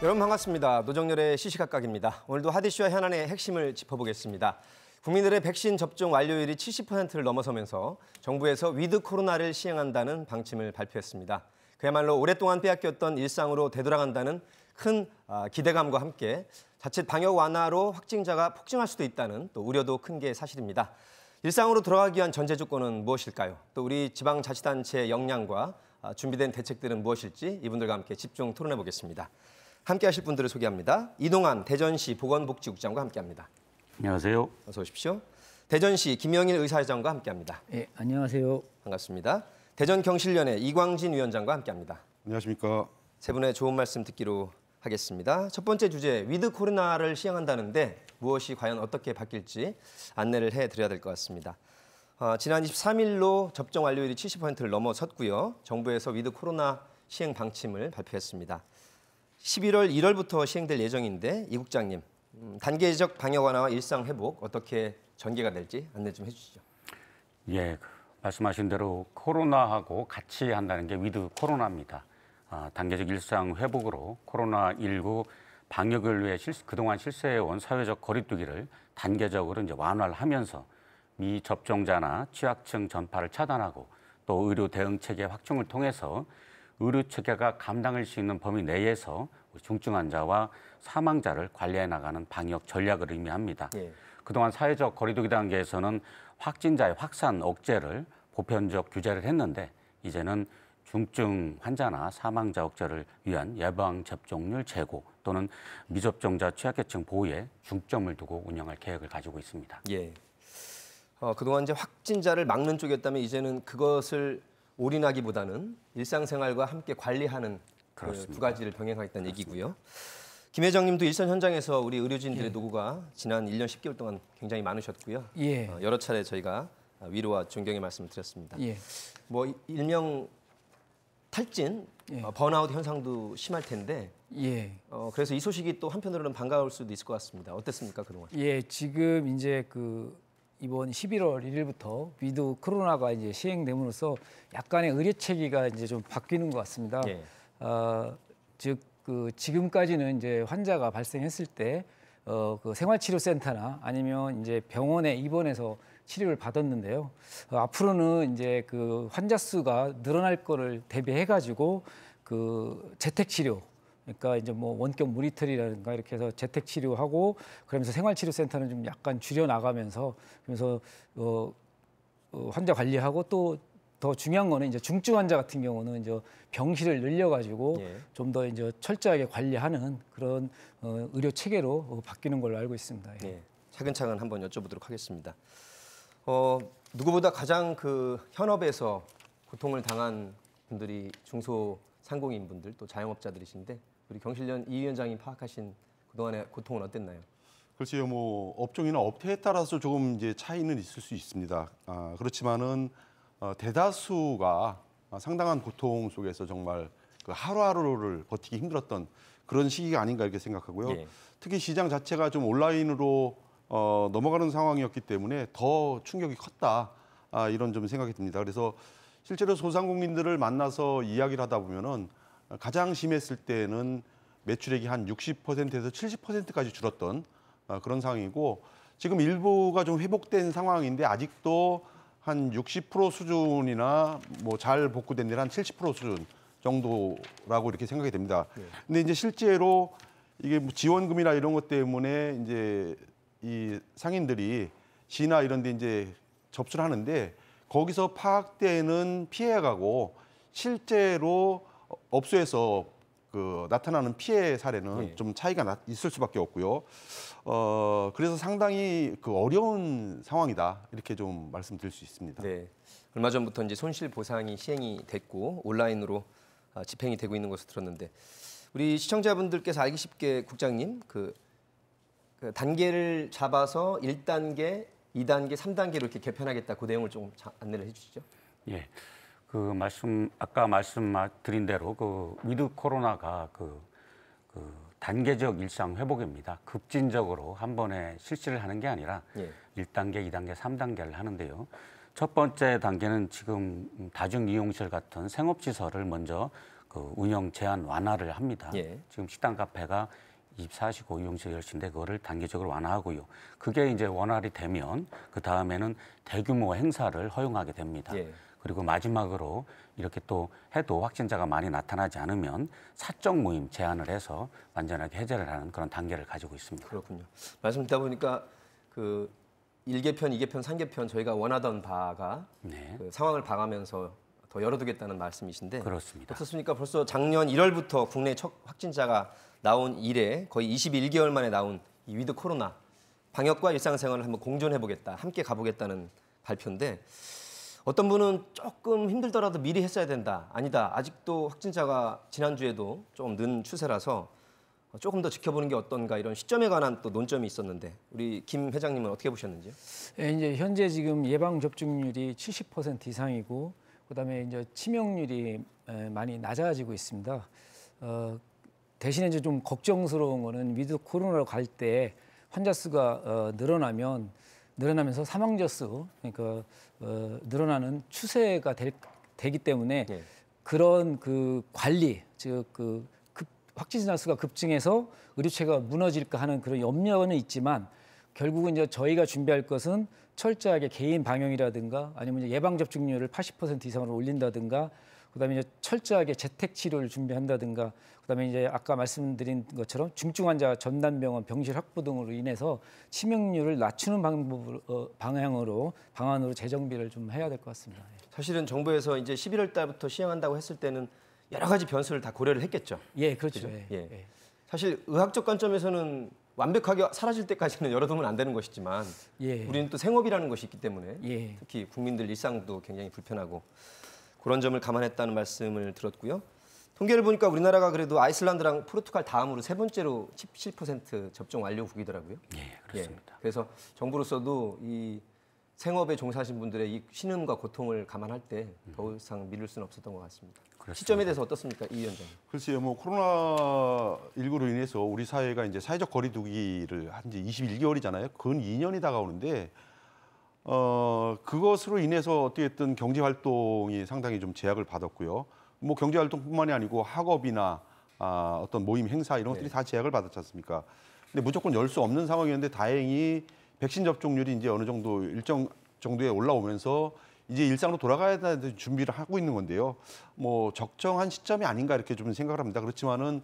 여러분 반갑습니다. 노정렬의 시시각각입니다. 오늘도 하디슈와 현안의 핵심을 짚어보겠습니다. 국민들의 백신 접종 완료율이 70%를 넘어서면서 정부에서 위드 코로나를 시행한다는 방침을 발표했습니다. 그야말로 오랫동안 빼앗겼던 일상으로 되돌아간다는 큰 아, 기대감과 함께 자칫 방역 완화로 확진자가 폭증할 수도 있다는 또 우려도 큰 게 사실입니다. 일상으로 돌아가기 위한 전제 조건은 무엇일까요? 또 우리 지방자치단체의 역량과 아, 준비된 대책들은 무엇일지 이분들과 함께 집중 토론해 보겠습니다. 함께 하실 분들을 소개합니다. 이동환 대전시 보건복지국장과 함께합니다. 안녕하세요. 어서 오십시오. 대전시 김영일 의사회장과 함께합니다. 예, 안녕하세요. 반갑습니다. 대전 경실련의 이광진 위원장과 함께합니다. 안녕하십니까. 세 분의 좋은 말씀 듣기로 하겠습니다. 첫 번째 주제 위드 코로나를 시행한다는데 무엇이 과연 어떻게 바뀔지 안내를 해드려야 될 것 같습니다. 어, 지난 23일로 접종 완료율이 70%를 넘어섰고요. 정부에서 위드 코로나 시행 방침을 발표했습니다. 11월 1월부터 시행될 예정인데 이 국장님 음, 단계적 방역 완화와 일상 회복 어떻게 전개가 될지 안내 좀 해주시죠. 예, 그 말씀하신 대로 코로나하고 같이 한다는 게 위드 코로나입니다. 아, 단계적 일상 회복으로 코로나19 방역을 위해 실 그동안 실시해온 사회적 거리두기를 단계적으로 이제 완화를 하면서 미접종자나 취약층 전파를 차단하고 또 의료 대응 체계 확충을 통해서 의료 체계가 감당할 수 있는 범위 내에서 중증 환자와 사망자를 관리해 나가는 방역 전략을 의미합니다. 예. 그동안 사회적 거리두기 단계에서는 확진자의 확산 억제를 보편적 규제를 했는데 이제는 중증 환자나 사망자 억제를 위한 예방 접종률 제고 또는 미접종자 취약계층 보호에 중점을 두고 운영할 계획을 가지고 있습니다. 예. 어, 그동안 이제 확진자를 막는 쪽이었다면 이제는 그것을 올인하기보다는 일상생활과 함께 관리하는 그 두 가지를 병행하겠다는 그렇습니다. 얘기고요. 김회장님도 일선 현장에서 우리 의료진들의 예. 노고가 지난 1년 10개월 동안 굉장히 많으셨고요. 예. 어, 여러 차례 저희가 위로와 존경의 말씀을 드렸습니다. 예. 뭐 일명 탈진, 예. 어, 번아웃 현상도 심할 텐데 예. 어, 그래서 이 소식이 또 한편으로는 반가울 수도 있을 것 같습니다. 어땠습니까 그동안? 예, 지금 이제 그 이번 11월 1일부터 위드 코로나가 이제 시행됨으로써 약간의 의료 체계가 이제 좀 바뀌는 것 같습니다. 예. 어, 즉, 그 지금까지는 이제 환자가 발생했을 때 어, 그 생활치료센터나 아니면 이제 병원에 입원해서 치료를 받았는데요. 어, 앞으로는 이제 그 환자 수가 늘어날 거를 대비해 가지고 그 재택 치료 그러니까 이제 뭐 원격 모니터링이라든가 이렇게 해서 재택 치료하고 그러면서 생활치료센터는 좀 약간 줄여 나가면서 그래서 어, 어 환자 관리하고 또 더 중요한 거는 이제 중증 환자 같은 경우는 이제 병실을 늘려가지고 예. 좀더 이제 철저하게 관리하는 그런 어, 의료 체계로 어, 바뀌는 걸로 알고 있습니다. 예. 예. 차근차근 한번 여쭤보도록 하겠습니다. 어, 누구보다 가장 그 현업에서 고통을 당한 분들이 중소상공인분들 또 자영업자들이신데 우리 경실련 이 위원장이 파악하신 그동안의 고통은 어땠나요? 글쎄요, 뭐 업종이나 업태에 따라서 조금 이제 차이는 있을 수 있습니다. 아, 그렇지만은 어, 대다수가 상당한 고통 속에서 정말 그 하루하루를 버티기 힘들었던 그런 시기가 아닌가 이렇게 생각하고요. 예. 특히 시장 자체가 좀 온라인으로 어, 넘어가는 상황이었기 때문에 더 충격이 컸다 아, 이런 좀 생각이 듭니다. 그래서 실제로 소상공인들을 만나서 이야기를 하다 보면은 가장 심했을 때는 매출액이 한 60%에서 70%까지 줄었던 어, 그런 상황이고 지금 일부가 좀 회복된 상황인데 아직도 한 60% 수준이나 뭐 잘 복구된 데는 한 70% 수준 정도라고 이렇게 생각이 됩니다. 네. 근데 이제 실제로 이게 뭐 지원금이나 이런 것 때문에 이제 이 상인들이 시나 이런 데 이제 접수를 하는데 거기서 파악되는 피해가고 실제로 업소에서 그 나타나는 피해 사례는 네. 좀 차이가 나, 있을 수밖에 없고요. 어 그래서 상당히 그 어려운 상황이다 이렇게 좀 말씀드릴 수 있습니다. 네. 얼마 전부터 이제 손실 보상이 시행이 됐고 온라인으로 아, 집행이 되고 있는 것을 들었는데 우리 시청자분들께서 알기 쉽게 국장님 그, 그 단계를 잡아서 1단계, 2단계, 3단계로 이렇게 개편하겠다 그 내용을 좀 안내를 해주시죠. 예. 그 말씀 아까 말씀드린 대로 그 위드 코로나가 그, 그 단계적 일상 회복입니다. 급진적으로 한 번에 실시를 하는 게 아니라 예. 1단계, 2단계, 3단계를 하는데요. 첫 번째 단계는 지금 다중 이용실 같은 생업 시설을 먼저 그 운영 제한 완화를 합니다. 예. 지금 식당 카페가 24시 고용실 10시인데 그거를 단계적으로 완화하고요. 그게 이제 원활히 되면 그 다음에는 대규모 행사를 허용하게 됩니다. 예. 그리고 마지막으로 이렇게 또 해도 확진자가 많이 나타나지 않으면 사적 모임 제한을 해서 완전하게 해제를 하는 그런 단계를 가지고 있습니다. 그렇군요. 말씀 듣다 보니까 그 1개편, 2개편, 3개편 저희가 원하던 바가 네. 그 상황을 봐가면서 더 열어두겠다는 말씀이신데 그렇습니다. 어떻습니까? 벌써 작년 1월부터 국내 첫 확진자가 나온 이래 거의 21개월 만에 나온 이 위드 코로나 방역과 일상생활을 한번 공존해보겠다, 함께 가보겠다는 발표인데 어떤 분은 조금 힘들더라도 미리 했어야 된다. 아니다. 아직도 확진자가 지난주에도 조금 는 추세라서 조금 더 지켜보는 게 어떤가 이런 시점에 관한 또 논점이 있었는데 우리 김 회장님은 어떻게 보셨는지요? 예, 이제 현재 지금 예방 접종률이 70% 이상이고 그다음에 이제 치명률이 예, 많이 낮아지고 있습니다. 어, 대신에 이제 좀 걱정스러운 거는 위드 코로나로 갈 때 환자 수가 어, 늘어나면 늘어나면서 사망자 수 그러니까 어, 늘어나는 추세가 될, 되기 때문에 네. 그런 그 관리 즉 그 확진자 수가 급증해서 의료체가 무너질까 하는 그런 염려는 있지만 결국은 이제 저희가 준비할 것은 철저하게 개인 방역이라든가 아니면 예방 접종률을 80% 이상으로 올린다든가 그다음에 이제 철저하게 재택 치료를 준비한다든가 그다음에 이제 아까 말씀드린 것처럼 중증 환자 전담 병원 병실 확보 등으로 인해서 치명률을 낮추는 방법으로 어, 방향으로 방안으로 재정비를 좀 해야 될 것 같습니다. 예. 사실은 정부에서 이제 11월 달부터 시행한다고 했을 때는 여러 가지 변수를 다 고려를 했겠죠. 예, 그렇죠. 예, 예. 예. 사실 의학적 관점에서는 완벽하게 사라질 때까지는 열어두면 안 되는 것이지만 예. 우리는 또 생업이라는 것이 있기 때문에 예. 특히 국민들 일상도 굉장히 불편하고 그런 점을 감안했다는 말씀을 들었고요. 통계를 보니까 우리나라가 그래도 아이슬란드랑 포르투갈 다음으로 세 번째로 17% 접종 완료 국이더라고요. 예, 예, 예, 그렇습니다. 예, 그래서 정부로서도 이 생업에 종사하신 분들의 이 신음과 고통을 감안할 때더 음. 이상 미룰 수는 없었던 것 같습니다. 그렇습니다. 시점에 대해서 어떻습니까, 이 위원장? 글쎄요, 뭐 코로나 19로 인해서 우리 사회가 이제 사회적 거리두기를 한 지 21개월이잖아요. 근 2년이 다가오는데 어, 그것으로 인해서 어떻게든 경제 활동이 상당히 좀 제약을 받았고요. 뭐 경제 활동뿐만이 아니고 학업이나 아, 어떤 모임 행사 이런 것들이 네. 다 제약을 받았지 않습니까? 근데 무조건 열 수 없는 상황이었는데 다행히 백신 접종률이 이제 어느 정도 일정 정도에 올라오면서 이제 일상으로 돌아가야 되는 준비를 하고 있는 건데요. 뭐 적정한 시점이 아닌가 이렇게 좀 생각을 합니다. 그렇지만은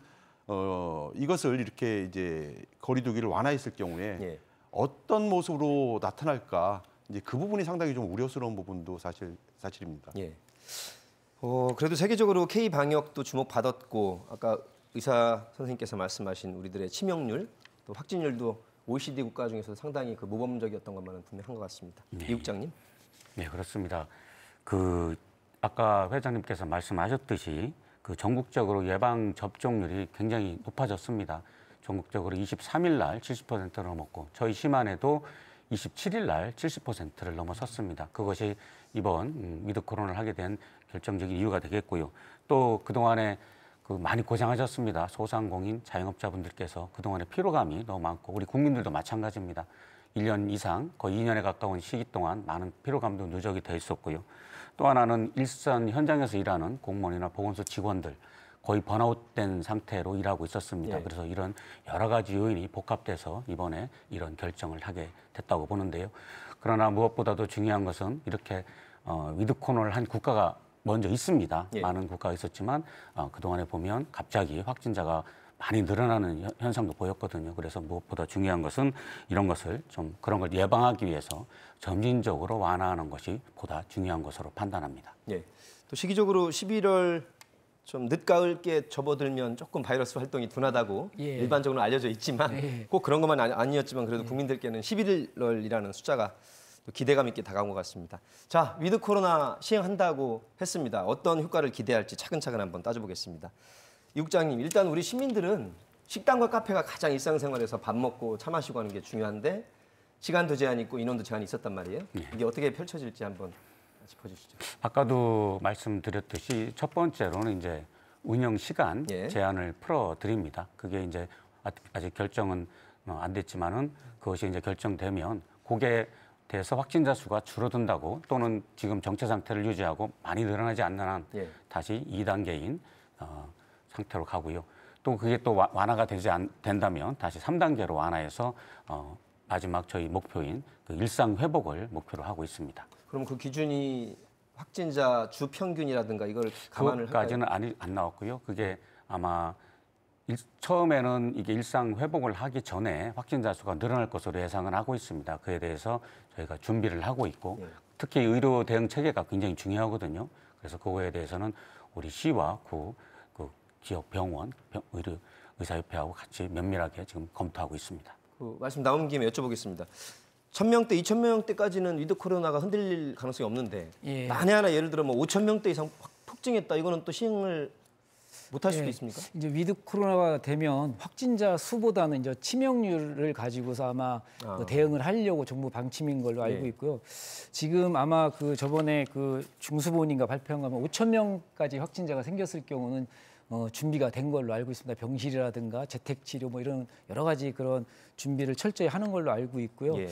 어, 이것을 이렇게 이제 거리두기를 완화했을 경우에 예. 어떤 모습으로 나타날까 이제 그 부분이 상당히 좀 우려스러운 부분도 사실 사실입니다. 예. 어, 그래도 세계적으로 K 방역도 주목받았고 아까 의사 선생님께서 말씀하신 우리들의 치명률 또 확진율도 OECD 국가 중에서 상당히 그 모범적이었던 것만은 분명한 것 같습니다. 네. 이 국장님? 네 그렇습니다. 그 아까 회장님께서 말씀하셨듯이 그 전국적으로 예방 접종률이 굉장히 높아졌습니다. 전국적으로 23일 날 70%를 넘었고 저희 심안에도 27일 날 70%를 넘어섰습니다. 그것이 이번 음, 위드 코로나를 하게 된 결정적인 이유가 되겠고요. 또 그동안에 그 많이 고생하셨습니다. 소상공인, 자영업자분들께서 그동안의 피로감이 너무 많고 우리 국민들도 마찬가지입니다. 1년 이상 거의 2년에 가까운 시기 동안 많은 피로감도 누적이 돼 있었고요. 또 하나는 일선 현장에서 일하는 공무원이나 보건소 직원들 거의 번아웃된 상태로 일하고 있었습니다. 예. 그래서 이런 여러 가지 요인이 복합돼서 이번에 이런 결정을 하게 됐다고 보는데요. 그러나 무엇보다도 중요한 것은 이렇게 어, 위드코너를 한 국가가 먼저 있습니다. 예. 많은 국가가 있었지만 어, 그동안에 보면 갑자기 확진자가 많이 늘어나는 현상도 보였거든요. 그래서 무엇보다 중요한 것은 이런 것을 좀 그런 걸 예방하기 위해서 점진적으로 완화하는 것이 보다 중요한 것으로 판단합니다. 예. 또 시기적으로 11월 좀 늦가을께 접어들면 조금 바이러스 활동이 둔하다고 예. 일반적으로 알려져 있지만 예. 꼭 그런 것만 아니었지만 그래도 예. 국민들께는 11월이라는 숫자가 기대감 있게 다가온 것 같습니다. 자, 위드 코로나 시행한다고 했습니다. 어떤 효과를 기대할지 차근차근 한번 따져보겠습니다. 육장님, 일단 우리 시민들은 식당과 카페가 가장 일상생활에서 밥 먹고 차 마시고 하는 게 중요한데 시간도 제한 있고 인원도 제한이 있었단 말이에요. 예. 이게 어떻게 펼쳐질지 한번 짚어주시죠. 아까도 말씀드렸듯이 첫 번째로는 이제 운영 시간 예. 제한을 풀어드립니다. 그게 이제 아직 결정은 어, 안 됐지만은 그것이 이제 결정되면 그게 대해서 확진자 수가 줄어든다고 또는 지금 정체 상태를 유지하고 많이 늘어나지 않는 한 예. 다시 2단계인 어, 상태로 가고요. 또 그게 또 완화가 되지 않, 된다면 다시 3단계로 완화해서 어, 마지막 저희 목표인 그 일상 회복을 목표로 하고 있습니다. 그럼 그 기준이 확진자 주 평균이라든가 이걸 감안을 까지는 아니 안 나왔고요. 그게 아마 일, 처음에는 이게 일상 회복을 하기 전에 확진자 수가 늘어날 것으로 예상은 하고 있습니다. 그에 대해서 저희가 준비를 하고 있고 네. 특히 의료 대응 체계가 굉장히 중요하거든요. 그래서 그거에 대해서는 우리 시와 구, 그 지역 병원, 병, 의료 의사협회하고 같이 면밀하게 지금 검토하고 있습니다. 그 말씀 나온 김에 여쭤보겠습니다. 천명대 이천 명대까지는 위드 코로나가 흔들릴 가능성이 없는데 예. 만에 하나 예를 들어 뭐 오천 명대 이상 확 폭증했다. 이거는 또 시행을 못할 예. 수도 있습니까? 이제 위드 코로나가 되면 확진자 수보다는 이제 치명률을 가지고서 아마 아. 그 대응을 하려고 정부 방침인 걸로 예. 알고 예. 있고요. 지금 아마 그 저번에 그 중수본인가 발표한 거면 오천 명까지 확진자가 생겼을 경우는 어, 준비가 된 걸로 알고 있습니다. 병실이라든가 재택 치료 뭐 이런 여러 가지 그런 준비를 철저히 하는 걸로 알고 있고요. 예.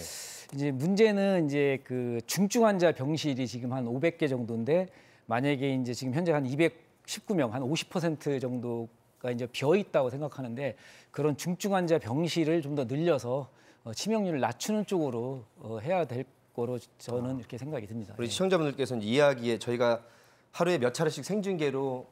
이제 문제는 이제 그 중증 환자 병실이 지금 한 500개 정도인데 만약에 이제 지금 현재 한 219명 한 50% 정도 가 이제 비어 있다고 생각하는데 그런 중증 환자 병실을 좀 더 늘려서 어, 치명률을 낮추는 쪽으로 어, 해야 될 거로 저는 아. 이렇게 생각이 듭니다. 우리 예. 시청자분들께서는 이야기에 저희가 하루에 몇 차례씩 생중계로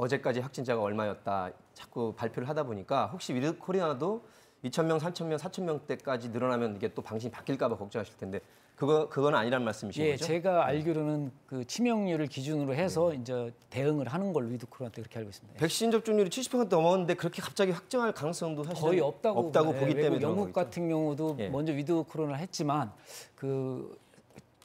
어제까지 확진자가 얼마였다 자꾸 발표를 하다 보니까 혹시 위드 코리아도 2천명3천명4천명대까지 늘어나면 이게 또 방식이 바뀔까 봐 걱정하실 텐데 그거 그건 아니란 말씀이신 예, 거죠? 제가 네. 알기로는 그 치명률을 기준으로 해서 네. 이제 대응을 하는 걸로 위드 코로나때 그렇게 알고 있습니다. 백신 접종률이 70% 넘었는데 그렇게 갑자기 확정할 가능성도 사실 거의 없다고, 없다고 네, 보기 때문에 영국 같은 경우도 예. 먼저 위드 코로나 했지만 그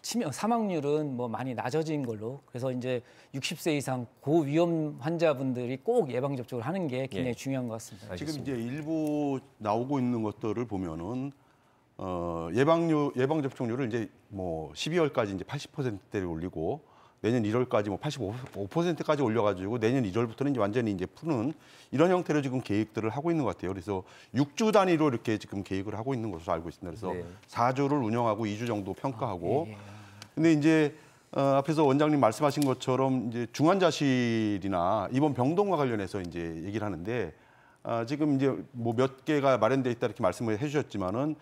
치명 사망률은 뭐 많이 낮아진 걸로 그래서 이제 60세 이상 고위험 환자분들이 꼭 예방 접촉을 하는 게 굉장히 예. 중요한 것 같습니다. 알겠습니다. 지금 이제 일부 나오고 있는 것들을 보면은 어, 예방률 예방 접촉률을 이제 뭐 12월까지 이제 80%대를 올리고 내년 1월까지 뭐 85%까지 올려가지고 내년 1월부터는 이제 완전히 이제 푸는 이런 형태로 지금 계획들을 하고 있는 것 같아요. 그래서 6주 단위로 이렇게 지금 계획을 하고 있는 것으로 알고 있습니다. 그래서 네. 4주를 운영하고 2주 정도 평가하고. 아, 예, 예. 근데 이제 어, 앞에서 원장님 말씀하신 것처럼 이제 중환자실이나 이번 병동과 관련해서 이제 얘기를 하는데 아, 지금 이제 뭐 몇 개가 마련돼 있다 이렇게 말씀을 해주셨지만은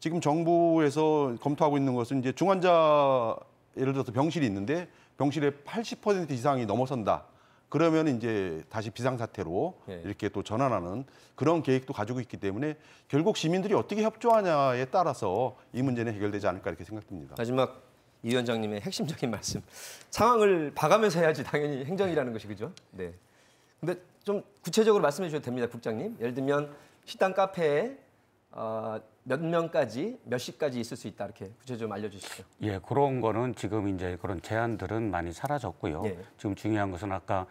지금 정부에서 검토하고 있는 것은 이제 중환자 예를 들어서 병실이 있는데 병실의 80% 이상이 넘어선다. 그러면 이제 다시 비상사태로 네. 이렇게 또 전환하는 그런 계획도 가지고 있기 때문에 결국 시민들이 어떻게 협조하냐에 따라서 이 문제는 해결되지 않을까 이렇게 생각됩니다. 마지막 이 위원장님의 핵심적인 말씀. 상황을 봐가면서 해야지 당연히 행정이라는 것이 그죠? 네. 근데 좀 구체적으로 말씀해 주셔도 됩니다, 국장님. 예를 들면 식당 카페에 어, 몇 명까지 몇 시까지 있을 수 있다 이렇게 구체적으로 알려주시죠. 예, 그런 거는 지금 이제 그런 제한들은 많이 사라졌고요. 예. 지금 중요한 것은 아까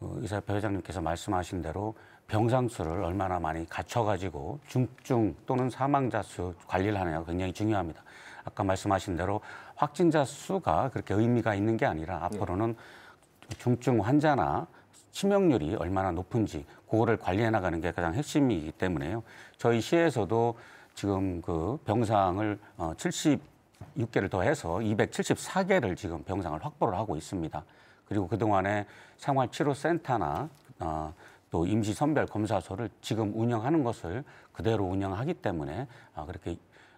의사협회 어, 회장님께서 말씀하신 대로 병상수를 얼마나 많이 갖춰가지고 중증 또는 사망자 수 관리를 하느냐가 굉장히 중요합니다. 아까 말씀하신 대로 확진자 수가 그렇게 의미가 있는 게 아니라 예. 앞으로는 예. 중증 환자나 치명률이 얼마나 높은지 그거를 관리해 나가는 게 가장 핵심이기 때문에요. 저희 시에서도 지금 그 병상을 어, 76개를 더해서 274개를 지금 병상을 확보를 하고 있습니다. 그리고 그동안에 생활치료센터나 어, 또 임시선별검사소를 지금 운영하는 것을 그대로 운영하기 때문에 어, 그렇게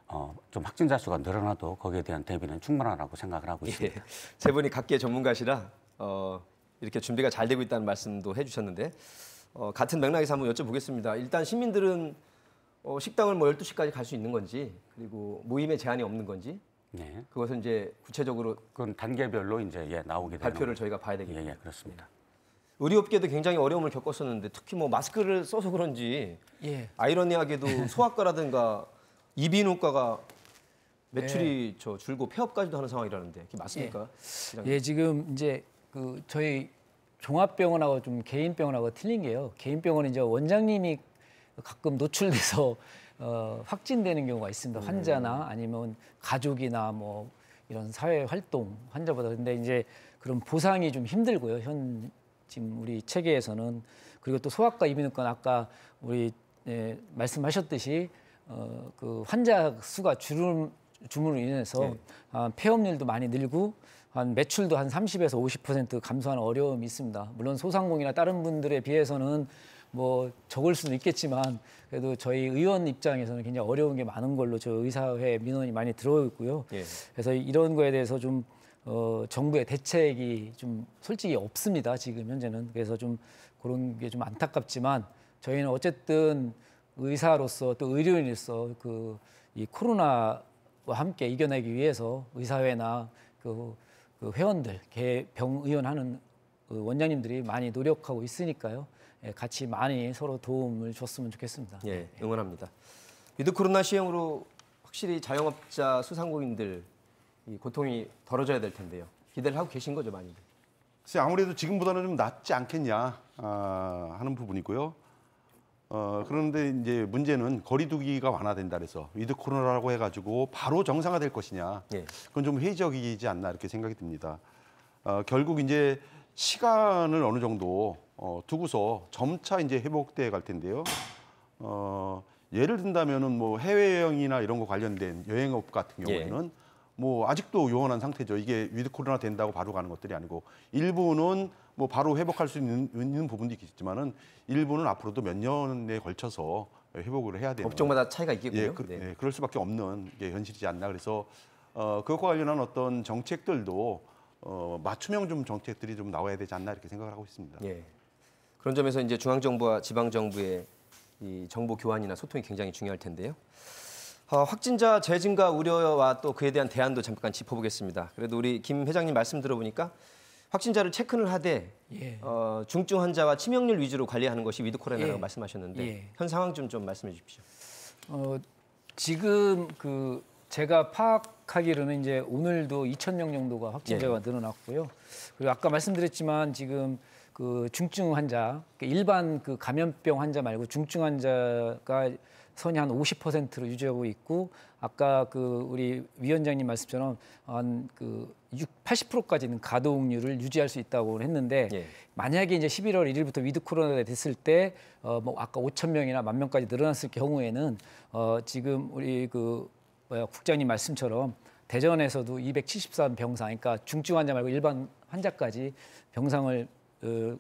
어, 좀 확진자 수가 늘어나도 거기에 대한 대비는 충분하다고 생각을 하고 예. 있습니다. 예, 세 분이 각계 전문가시라 어, 이렇게 준비가 잘 되고 있다는 말씀도 해주셨는데 어, 같은 맥락에서 한번 여쭤보겠습니다. 일단 시민들은 어, 식당을 뭐 12시까지 갈 수 있는 건지 그리고 모임에 제한이 없는 건지 네. 그것은 이제 구체적으로 그건 단계별로 이제 예, 나오게 되는 발표를 저희가 봐야 되겠네 예, 예, 그렇습니다. 예. 의료업계도 굉장히 어려움을 겪었었는데 특히 뭐 마스크를 써서 그런지 예. 아이러니하게도 소아과라든가 이비인후과가 매출이 예. 저 줄고 폐업까지도 하는 상황이라는데 그게 맞습니까? 예. 예, 지금 이제 그 저희 종합병원하고 좀 개인병원하고 틀린 게요. 개인병원은 이제 원장님이 가끔 노출돼서 어, 확진되는 경우가 있습니다. 네. 환자나 아니면 가족이나 뭐 이런 사회 활동 환자보다 근데 이제 그런 보상이 좀 힘들고요. 현 지금 우리 체계에서는 그리고 또 소아과 이비인후과 아까 우리 예, 말씀하셨듯이 어, 그 환자 수가 줄음 줌으로 인해서 네. 아, 폐업률도 많이 늘고 한 매출도 한 30에서 50% 감소하는 어려움이 있습니다. 물론 소상공이나 인 다른 분들에 비해서는 뭐 적을 수는 있겠지만 그래도 저희 의원 입장에서는 굉장히 어려운 게 많은 걸로 저 의사회 민원이 많이 들어있고요. 예. 그래서 이런 거에 대해서 좀 어, 정부의 대책이 좀 솔직히 없습니다. 지금 현재는 그래서 좀 그런 게 좀 안타깝지만 저희는 어쨌든 의사로서 또 의료인으로서 그 이 코로나와 함께 이겨내기 위해서 의사회나 그, 그 회원들, 개병 의원하는 그 원장님들이 많이 노력하고 있으니까요. 예, 같이 많이 서로 도움을 줬으면 좋겠습니다. 예, 예. 응원합니다. 위드 코로나 시행으로 확실히 자영업자 수상공인들 고통이 덜어져야 될 텐데요. 기대를 하고 계신 거죠, 많이? 글쎄, 아무래도 지금보다는 좀 낫지 않겠냐 아, 하는 부분이고요. 어, 그런데 이제 문제는 거리두기가 완화된다 그래서 위드 코로나라고 해가지고 바로 정상화될 것이냐 예. 그건 좀 회의적이지 않나 이렇게 생각이 듭니다. 어, 결국 이제 시간을 어느 정도 어, 두고서 점차 이제 회복돼 갈 텐데요. 어, 예를 든다면은 뭐 해외여행이나 이런 거 관련된 여행업 같은 예. 경우에는 예. 뭐 아직도 요원한 상태죠. 이게 위드 코로나 된다고 바로 가는 것들이 아니고 일부는 뭐 바로 회복할 수 있는, 있는 부분도 있겠지만은 일부는 앞으로도 몇 년에 걸쳐서 회복을 해야 되는 업종마다 차이가 있겠군요. 예, 그, 네. 예, 그럴 수밖에 없는 게 현실이지 않나 그래서 어, 그것과 관련한 어떤 정책들도 어, 맞춤형 좀 정책들이 좀 나와야 되지 않나 이렇게 생각을 하고 있습니다. 예. 그런 점에서 이제 중앙 정부와 지방 정부의 이 정보 교환이나 소통이 굉장히 중요할 텐데요. 어, 확진자 재증가 우려와 또 그에 대한 대안도 잠깐 짚어보겠습니다. 그래도 우리 김 회장님 말씀 들어보니까 확진자를 체크를 하되 예. 어, 중증 환자와 치명률 위주로 관리하는 것이 위드 코로나라고 예. 말씀하셨는데 예. 현 상황 좀 좀 말씀해 주십시오. 어, 지금 그 제가 파악하기로는 이제 오늘도 2천 명 정도가 확진자가 예. 늘어났고요. 그리고 아까 말씀드렸지만 지금 그 중증 환자, 그러니까 일반 그 감염병 환자 말고 중증 환자가 선이 한 50%로 유지하고 있고 아까 그 우리 위원장님 말씀처럼 한 그 80%까지는 가동률을 유지할 수 있다고 했는데 예. 만약에 이제 11월 1일부터 위드 코로나가 됐을 때어뭐 아까 5천 명이나 만 명까지 늘어났을 경우에는 어 지금 우리 그 뭐야 국장님 말씀처럼 대전에서도 273 병상 그러니까 중증 환자 말고 일반 환자까지 병상을 어,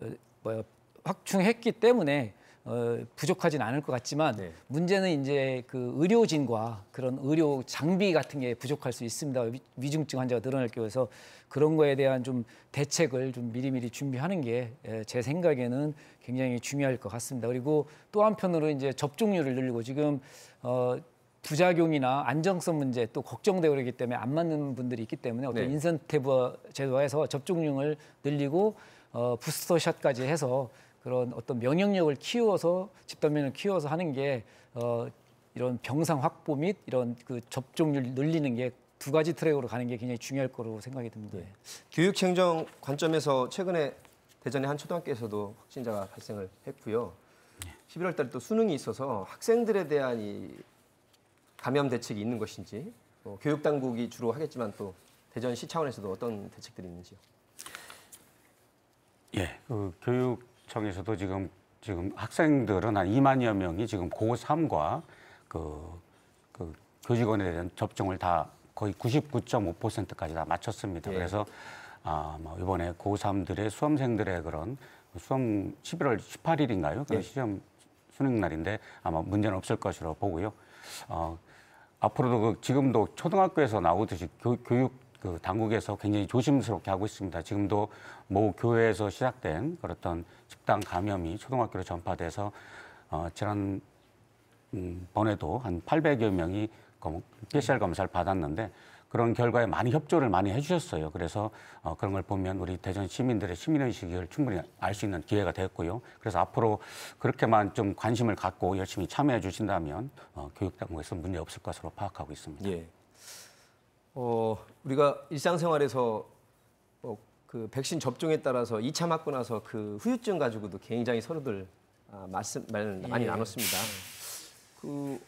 어, 뭐야, 확충했기 때문에 어, 부족하진 않을 것 같지만 네. 문제는 이제 그 의료진과 그런 의료 장비 같은 게 부족할 수 있습니다. 위, 중증 환자가 늘어날 경우에서 그런 거에 대한 좀 대책을 좀 미리미리 준비하는 게제 예, 생각에는 굉장히 중요할 것 같습니다. 그리고 또 한편으로 이제 접종률을 늘리고 지금 어, 부작용이나 안정성 문제 또 걱정되고 그러기 때문에 안 맞는 분들이 있기 때문에 어떤 네. 인센티브 제도화해서 접종률을 늘리고 어, 부스터샷까지 해서 그런 어떤 면역력을 키워서 집단면을 키워서 하는 게 어, 이런 병상 확보 및 이런 그 접종률 늘리는 게 두 가지 트랙으로 가는 게 굉장히 중요할 거로 생각이 듭니다. 네. 교육행정 관점에서 최근에 대전의 한 초등학교에서도 확진자가 발생을 했고요. 11월 달에 또 수능이 있어서 학생들에 대한 이 감염 대책이 있는 것인지 어, 교육 당국이 주로 하겠지만 또 대전시 차원에서도 어떤 대책들이 있는지요? 예, 그 교육청에서도 지금 지금 학생들은 한 2만여 명이 지금 고3과 그, 그 교직원에 대한 접종을 다 거의 99.5%까지 다 마쳤습니다. 예. 그래서 아, 이번에 고3들의 수험생들의 그런 수험 11월 18일인가요? 그 예. 시험 수능 날인데 아마 문제는 없을 것으로 보고요. 어, 앞으로도 그 지금도 초등학교에서 나오듯이 교, 교육 그 당국에서 굉장히 조심스럽게 하고 있습니다. 지금도 모 교회에서 시작된 그랬던 집단 감염이 초등학교로 전파돼서 어, 지난 음, 번에도 한 800여 명이 검, PCR 검사를 받았는데 그런 결과에 많이 협조를 많이 해주셨어요. 그래서 어, 그런 걸 보면 우리 대전 시민들의 시민의식을 충분히 알 수 있는 기회가 됐고요. 그래서 앞으로 그렇게만 좀 관심을 갖고 열심히 참여해 주신다면 어, 교육당국에서 문제 없을 것으로 파악하고 있습니다. 예. 어, 우리가 일상생활에서 어, 그 백신 접종에 따라서 2차 맞고 나서 그 후유증 가지고도 굉장히 서로들 아, 말씀 많이 예. 나눴습니다. 그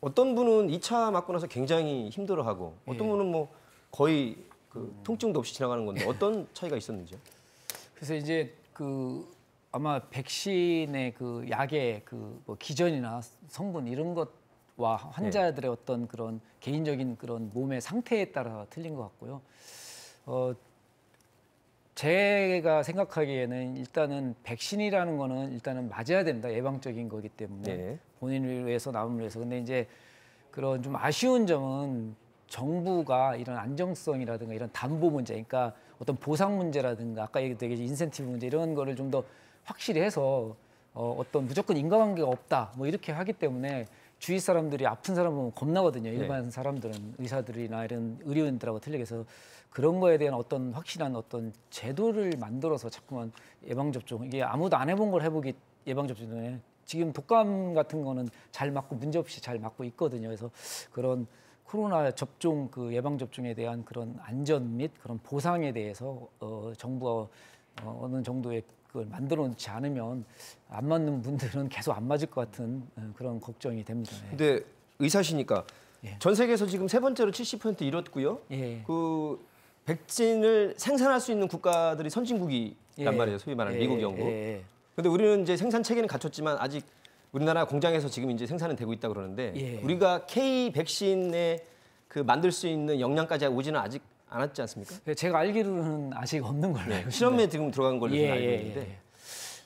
어떤 분은 2차 맞고 나서 굉장히 힘들어하고 어떤 예. 분은 뭐 거의 그 통증도 없이 지나가는 건데 어떤 차이가 있었는지요? 그래서 이제 그 아마 백신의 그 약의 그 뭐 기전이나 성분 이런 것과 환자들의 네. 어떤 그런 개인적인 그런 몸의 상태에 따라 틀린 것 같고요. 어, 제가 생각하기에는 일단은 백신이라는 거는 일단은 맞아야 된다 예방적인 거기 때문에 네. 본인을 위해서 남을 위해서. 근데 이제 그런 좀 아쉬운 점은 정부가 이런 안정성이라든가 이런 담보 문제, 그러니까 어떤 보상 문제라든가 아까 얘기했던 인센티브 문제 이런 거를 좀 더 확실히 해서 어, 어떤 무조건 인과관계가 없다 뭐 이렇게 하기 때문에 주위 사람들이 아픈 사람 보면 겁나거든요. 네. 일반 네. 사람들은 의사들이나 이런 의료인들하고 틀리게 해서 그런 거에 대한 어떤 확실한 어떤 제도를 만들어서 자꾸만 예방접종 이게 아무도 안 해본 걸 해보기 예방접종에 지금 독감 같은 거는 잘 맞고 문제 없이 잘 맞고 있거든요. 그래서 그런 코로나 접종 그 예방 접종에 대한 그런 안전 및 그런 보상에 대해서 어, 정부가 어, 어느 정도의 그걸 만들어 놓지 않으면 안 맞는 분들은 계속 안 맞을 것 같은 어, 그런 걱정이 됩니다. 네. 근데 의사시니까 예. 전 세계에서 지금 세 번째로 70% 잃었고요. 예. 그 백신을 생산할 수 있는 국가들이 선진국이란 예. 말이에요. 소위 말하는 예. 미국, 영국. 예. 근데 우리는 이제 생산 체계는 갖췄지만 아직 우리나라 공장에서 지금 이제 생산은 되고 있다 그러는데 예. 우리가 K 백신에 그 만들 수 있는 역량까지 오지는 아직 않았지 않습니까? 네, 제가 알기로는 아직 없는 걸로 알고 요 실험에 지금 들어간 걸로 예, 예 알고 예, 있는데. 예,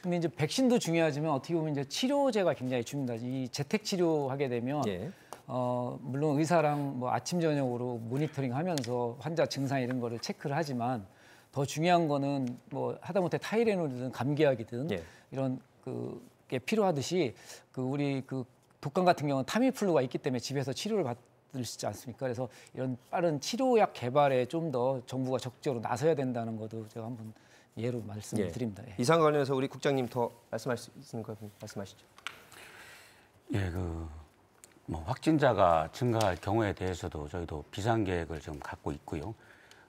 근데 이제 백신도 중요하지만 어떻게 보면 이제 치료제가 굉장히 중요합니다. 이 재택 치료하게 되면 예. 어, 물론 의사랑 뭐 아침 저녁으로 모니터링 하면서 환자 증상 이런 거를 체크를 하지만 더 중요한 거는 뭐 하다못해 타이레놀이든 감기약이든 예. 이런 그게 필요하듯이 그 우리 그 독감 같은 경우는 타미플루가 있기 때문에 집에서 치료를 받을수있지 않습니까? 그래서 이런 빠른 치료약 개발에 좀 더 정부가 적극적으로 나서야 된다는 것도 제가 한번 예로 말씀을 드립니다. 예. 예. 이상 관련해서 우리 국장님 더 말씀할 수 있는 것 말씀하시죠. 예, 그 뭐 확진자가 증가할 경우에 대해서도 저희도 비상 계획을 좀 갖고 있고요.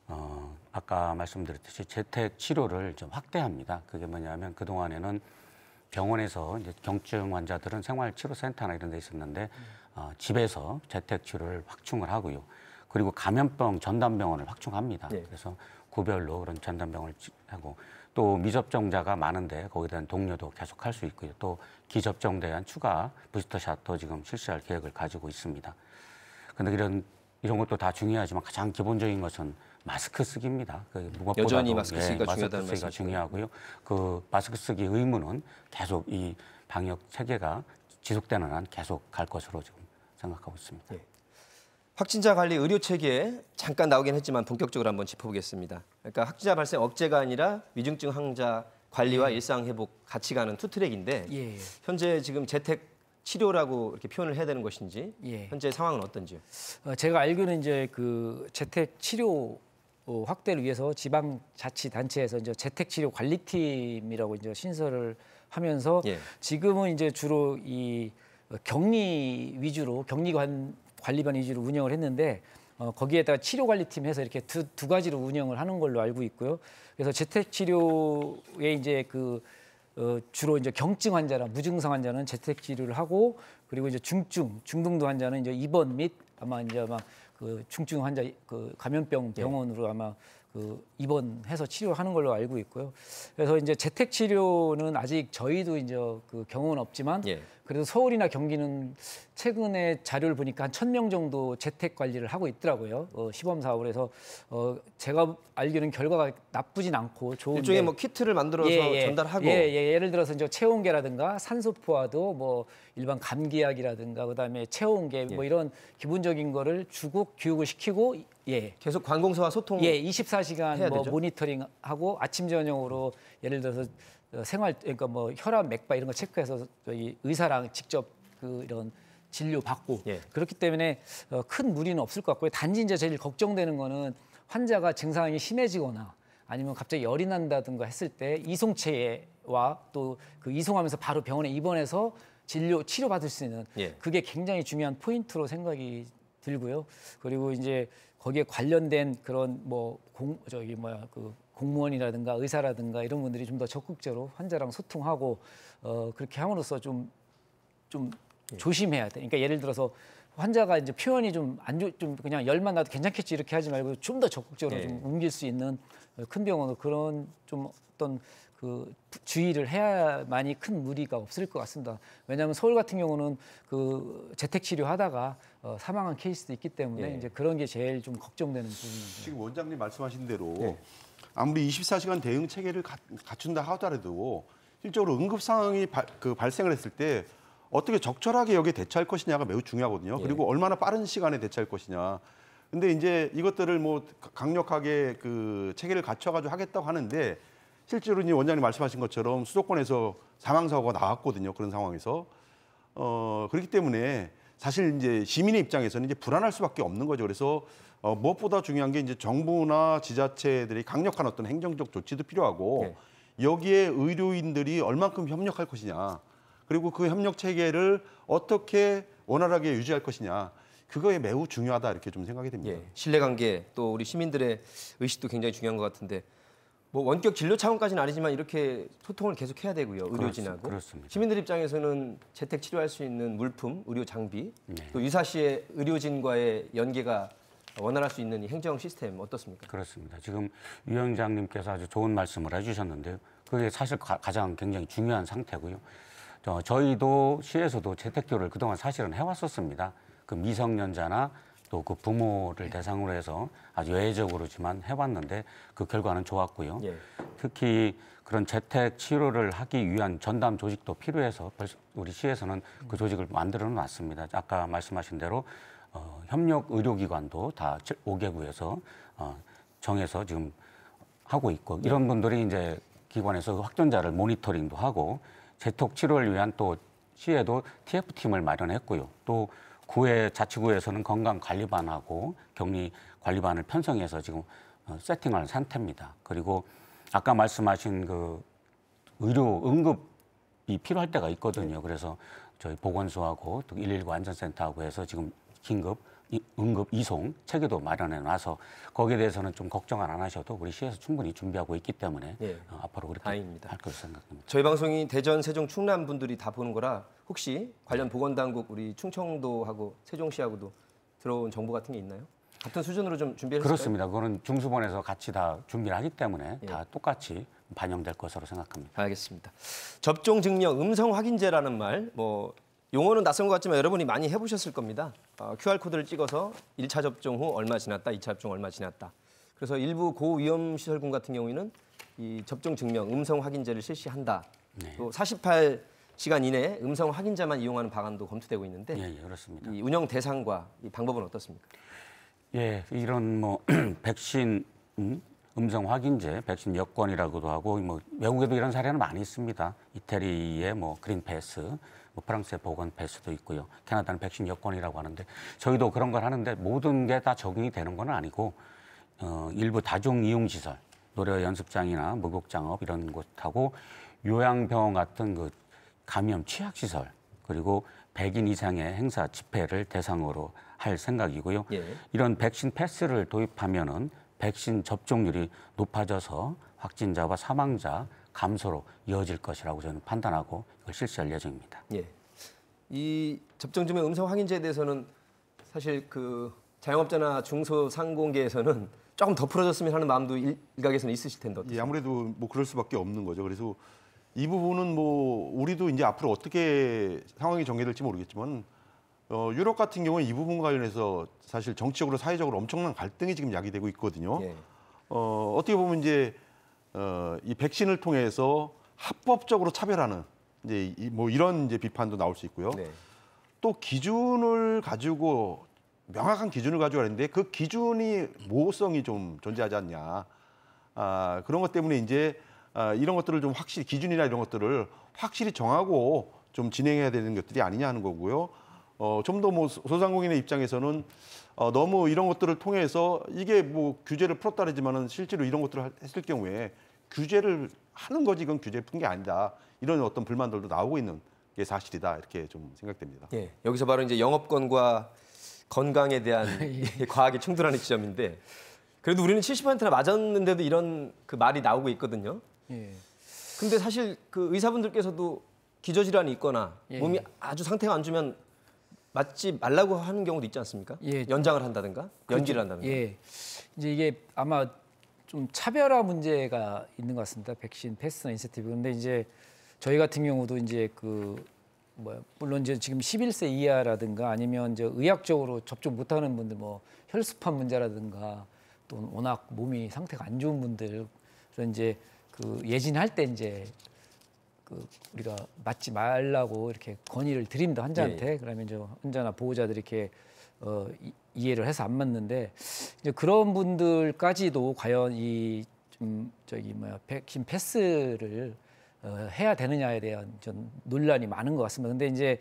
어, 아까 말씀드렸듯이 재택 치료를 좀 확대합니다. 그게 뭐냐면 그 동안에는 병원에서 이제 경증 환자들은 생활치료센터나 이런 데 있었는데 어, 집에서 재택 치료를 확충을 하고요. 그리고 감염병 전담병원을 확충합니다. 네. 그래서 구별로 그런 전담병원을 하고 또 미접종자가 많은데 거기에 대한 동료도 계속 할 수 있고요. 또 기접종 대한 추가 부스터샷도 지금 실시할 계획을 가지고 있습니다. 그런데 이런 이런 것도 다 중요하지만 가장 기본적인 것은 마스크 쓰기입니다. 그 무엇보다도 여전히 마스크 쓰기가, 예, 하다는 마스크 쓰기가 중요하고요. 그 마스크 쓰기 의무는 계속 이 방역 체계가 지속되는 한 계속 갈 것으로 지금 생각하고 있습니다. 예. 확진자 관리 의료 체계에 잠깐 나오긴 했지만 본격적으로 한번 짚어보겠습니다. 그러니까 확진자 발생 억제가 아니라 위중증 환자 관리와 예. 일상 회복 같이 가는 투 트랙인데 예, 예. 현재 지금 재택 치료라고 이렇게 표현을 해야 되는 것인지 예. 현재 상황은 어떤지요? 어, 제가 알기로는 이제 그 재택 치료 어, 확대를 위해서 지방 자치 단체에서 이제 재택 치료 관리팀이라고 이제 신설을 하면서 예. 지금은 이제 주로 이 격리 위주로 격리 관, 리반 위주로 운영을 했는데 어, 거기에다가 치료관리팀 해서 이렇게 두, 두 가지로 운영을 하는 걸로 알고 있고요. 그래서 재택치료에 이제 그 어, 주로 이제 경증 환자나 무증상 환자는 재택치료를 하고 그리고 이제 중증, 중등도 환자는 이제 입원 및 아마 이제 막그 중증 환자 그 감염병 네. 병원으로 아마 그 입원해서 치료하는 걸로 알고 있고요. 그래서 이제 재택 치료는 아직 저희도 이제 그 경험은 없지만 예. 그래도 서울이나 경기는 최근에 자료를 보니까 한 천 명 정도 재택 관리를 하고 있더라고요. 어, 시범 사업을 해서 어, 제가 알기로는 결과가 나쁘진 않고 좋은 일종의 뭐 키트를 만들어서 예, 예, 전달하고 예, 예, 예를 들어서 이제 체온계라든가 산소포화도 뭐 일반 감기약이라든가 그다음에 체온계 뭐 예. 뭐 이런 기본적인 거를 주고 교육을 시키고 예. 계속 관공서와 소통 예, 24시간 뭐 모니터링하고 아침 저녁으로 예를 들어서 어, 생활 그러니까 뭐 혈압, 맥박 이런 거 체크해서 저희 의사랑 직접 그 이런 진료 받고 예. 그렇기 때문에 어, 큰 무리는 없을 것 같고요. 단지 이제 제일 걱정되는 거는 환자가 증상이 심해지거나 아니면 갑자기 열이 난다든가 했을 때 이송체와 또 그 이송하면서 바로 병원에 입원해서 진료 치료 받을 수 있는 예. 그게 굉장히 중요한 포인트로 생각이 들고요. 그리고 이제 거기에 관련된 그런 뭐공 저기 뭐야 그 공무원이라든가 의사라든가 이런 분들이 좀 더 적극적으로 환자랑 소통하고 어, 그렇게 함으로써 좀좀 좀 예. 조심해야 돼. 그러니까 예를 들어서 환자가 이제 표현이 좀안좀 좀 그냥 열만 나도 괜찮겠지 이렇게 하지 말고 좀 더 적극적으로 예. 좀 옮길 수 있는 큰 병원으로 그런 좀 어떤 그 주의를 해야만이 큰 무리가 없을 것 같습니다. 왜냐하면 서울 같은 경우는 그 재택 치료하다가 어, 사망한 케이스도 있기 때문에 예. 이제 그런 게 제일 좀 걱정되는 부분입니다. 지금 원장님 말씀하신 대로 예. 아무리 24시간 대응 체계를 가, 갖춘다 하더라도 실제로 응급 상황이 바, 그 발생을 했을 때 어떻게 적절하게 여기에 대처할 것이냐가 매우 중요하거든요. 예. 그리고 얼마나 빠른 시간에 대처할 것이냐. 근데 이제 이것들을 뭐 강력하게 그 체계를 갖춰가지고 하겠다고 하는데 실제로 이제 원장님 말씀하신 것처럼 수도권에서 사망 사고가 나왔거든요. 그런 상황에서 어 그렇기 때문에 사실 이제 시민의 입장에서는 이제 불안할 수밖에 없는 거죠. 그래서 어, 무엇보다 중요한 게 이제 정부나 지자체들이 강력한 어떤 행정적 조치도 필요하고 네. 여기에 의료인들이 얼만큼 협력할 것이냐 그리고 그 협력 체계를 어떻게 원활하게 유지할 것이냐 그거에 매우 중요하다 이렇게 좀 생각이 됩니다. 예, 신뢰관계 또 우리 시민들의 의식도 굉장히 중요한 것 같은데 뭐 원격 진료 차원까지는 아니지만 이렇게 소통을 계속 해야 되고요 의료진하고 그렇습니다. 시민들 입장에서는 재택 치료할 수 있는 물품, 의료 장비 네. 또 유사시에 의료진과의 연계가 원활할 수 있는 행정 시스템 어떻습니까? 그렇습니다. 지금 위원장님께서 아주 좋은 말씀을 해주셨는데요. 그게 사실 가, 장 굉장히 중요한 상태고요. 저, 희도 시에서도 재택교를 그동안 사실은 해왔었습니다. 그 미성년자나 또 그 부모를 예. 대상으로 해서 아주 예외적으로지만 해왔는데 그 결과는 좋았고요. 예. 특히 그런 재택 치료를 하기 위한 전담 조직도 필요해서 우리 시에서는 그 조직을 만들어 놨습니다. 아까 말씀하신 대로 어, 협력 의료기관도 다 5개구에서 어, 정해서 지금 하고 있고 이런 분들이 이제 기관에서 그 확진자를 모니터링도 하고 재택 치료를 위한 또 시에도 TF팀을 마련했고요. 또 구의 자치구에서는 건강관리반하고 격리관리반을 편성해서 지금 어, 세팅을 상태입니다. 그리고 아까 말씀하신 그 의료 응급이 필요할 때가 있거든요. 그래서 저희 보건소하고 또119 안전센터하고 해서 지금 긴급 응급 이송 체계도 마련해 놔서 거기에 대해서는 좀 걱정을 안 하셔도 우리 시에서 충분히 준비하고 있기 때문에 네. 어, 앞으로 그렇게 다행입니다. 할 것으로 생각합니다. 저희 방송이 대전, 세종, 충남 분들이 다 보는 거라 혹시 관련 보건당국 우리 충청도하고 세종시하고도 들어온 정보 같은 게 있나요? 같은 수준으로 좀준비했 그렇습니다. 그거는 중수본에서 같이 다 준비를 하기 때문에 예. 다 똑같이 반영될 것으로 생각합니다. 알겠습니다. 접종 증명 음성 확인제라는 말, 뭐 용어는 낯선 것 같지만 여러분이 많이 해보셨을 겁니다. 어, QR 코드를 찍어서 1차 접종 후 얼마 지났다, 2차 접종 얼마 지났다. 그래서 일부 고위험 시설군 같은 경우에는 이 접종 증명 음성 확인제를 실시한다. 네. 또 48시간 이내에 음성 확인자만 이용하는 방안도 검토되고 있는데 예, 예, 그렇습니다. 이 운영 대상과 이 방법은 어떻습니까? 예, 이런 뭐 백신 음? 음성 확인제, 백신 여권이라고도 하고 뭐 외국에도 이런 사례는 많이 있습니다. 이태리의 뭐 그린 패스 뭐 프랑스의 보건패 스도 있고요. 캐나다는 백신 여권이라고 하는데 저희도 그런 걸 하는데 모든 게 다 적용이 되는 건 아니고 어, 일부 다중 이용 시설, 노래 연습장이나 목욕장업 이런 곳하고 요양병원 같은 그 감염 취약 시설 그리고 100인 이상의 행사 집회를 대상으로 할 생각이고요. 예. 이런 백신 패스를 도입하면은 백신 접종률이 높아져서 확진자와 사망자 감소로 이어질 것이라고 저는 판단하고 이걸 실시할 예정입니다. 예. 이 접종점의 음성 확인제에 대해서는 사실 그 자영업자나 중소상공계에서는 조금 더 풀어졌으면 하는 마음도 일, 각에서는 있으실 텐데 어떠세요? 예, 아무래도 뭐 그럴 수밖에 없는 거죠. 그래서 이 부분은 뭐 우리도 이제 앞으로 어떻게 상황이 전개될지 모르겠지만 어, 유럽 같은 경우에 이 부분 관련해서 사실 정치적으로 사회적으로 엄청난 갈등이 지금 야기되고 있거든요. 예. 어, 어떻게 보면 이제 어, 이 백신을 통해서 합법적으로 차별하는 이제 뭐 이런 이제 비판도 나올 수 있고요. 네. 또 기준을 가지고 명확한 기준을 가지고 하는데 그 기준이 모호성이 좀 존재하지 않냐. 아, 그런 것 때문에 이제 아, 이런 것들을 좀 확실히 기준이나 이런 것들을 확실히 정하고 좀 진행해야 되는 것들이 아니냐 하는 거고요. 어, 좀 더 뭐 소상공인의 입장에서는 어, 너무 이런 것들을 통해서 이게 뭐 규제를 풀었다르지만은 실제로 이런 것들을 했을 경우에 규제를 하는 거지 이건 규제 푼게 아니다 이런 어떤 불만들도 나오고 있는 게 사실이다 이렇게 좀 생각됩니다. 예, 여기서 바로 이제 영업권과 건강에 대한 예. 과학이 충돌하는 지점인데 그래도 우리는 70%나 맞았는데도 이런 그 말이 나오고 있거든요. 예. 근데 사실 그 의사분들께서도 기저질환이 있거나 예. 몸이 아주 상태가 안 좋으면 맞지 말라고 하는 경우도 있지 않습니까? 예, 연장을 한다든가 그렇죠. 연기를 한다든가. 예. 이제 이게 아마 좀 차별화 문제가 있는 것 같습니다. 백신 패스나 인센티브. 근데 이제 저희 같은 경우도 이제 그 뭐야 물론 이제 지금 11세 이하라든가 아니면 이제 의학적으로 접종 못하는 분들 뭐혈습한 문제라든가 또 워낙 몸이 상태가 안 좋은 분들 그래서 이제 그 예진할 때 이제 그 우리가 맞지 말라고 이렇게 건의를 드립니다 환자한테 예. 그러면 이제 환자나 보호자들이 이렇게 어, 이, 이해를 해서 안 맞는데 이제 그런 분들까지도 과연 이좀 저기 뭐야 백신 패스를 어, 해야 되느냐에 대한 좀 논란이 많은 것 같습니다. 근데 이제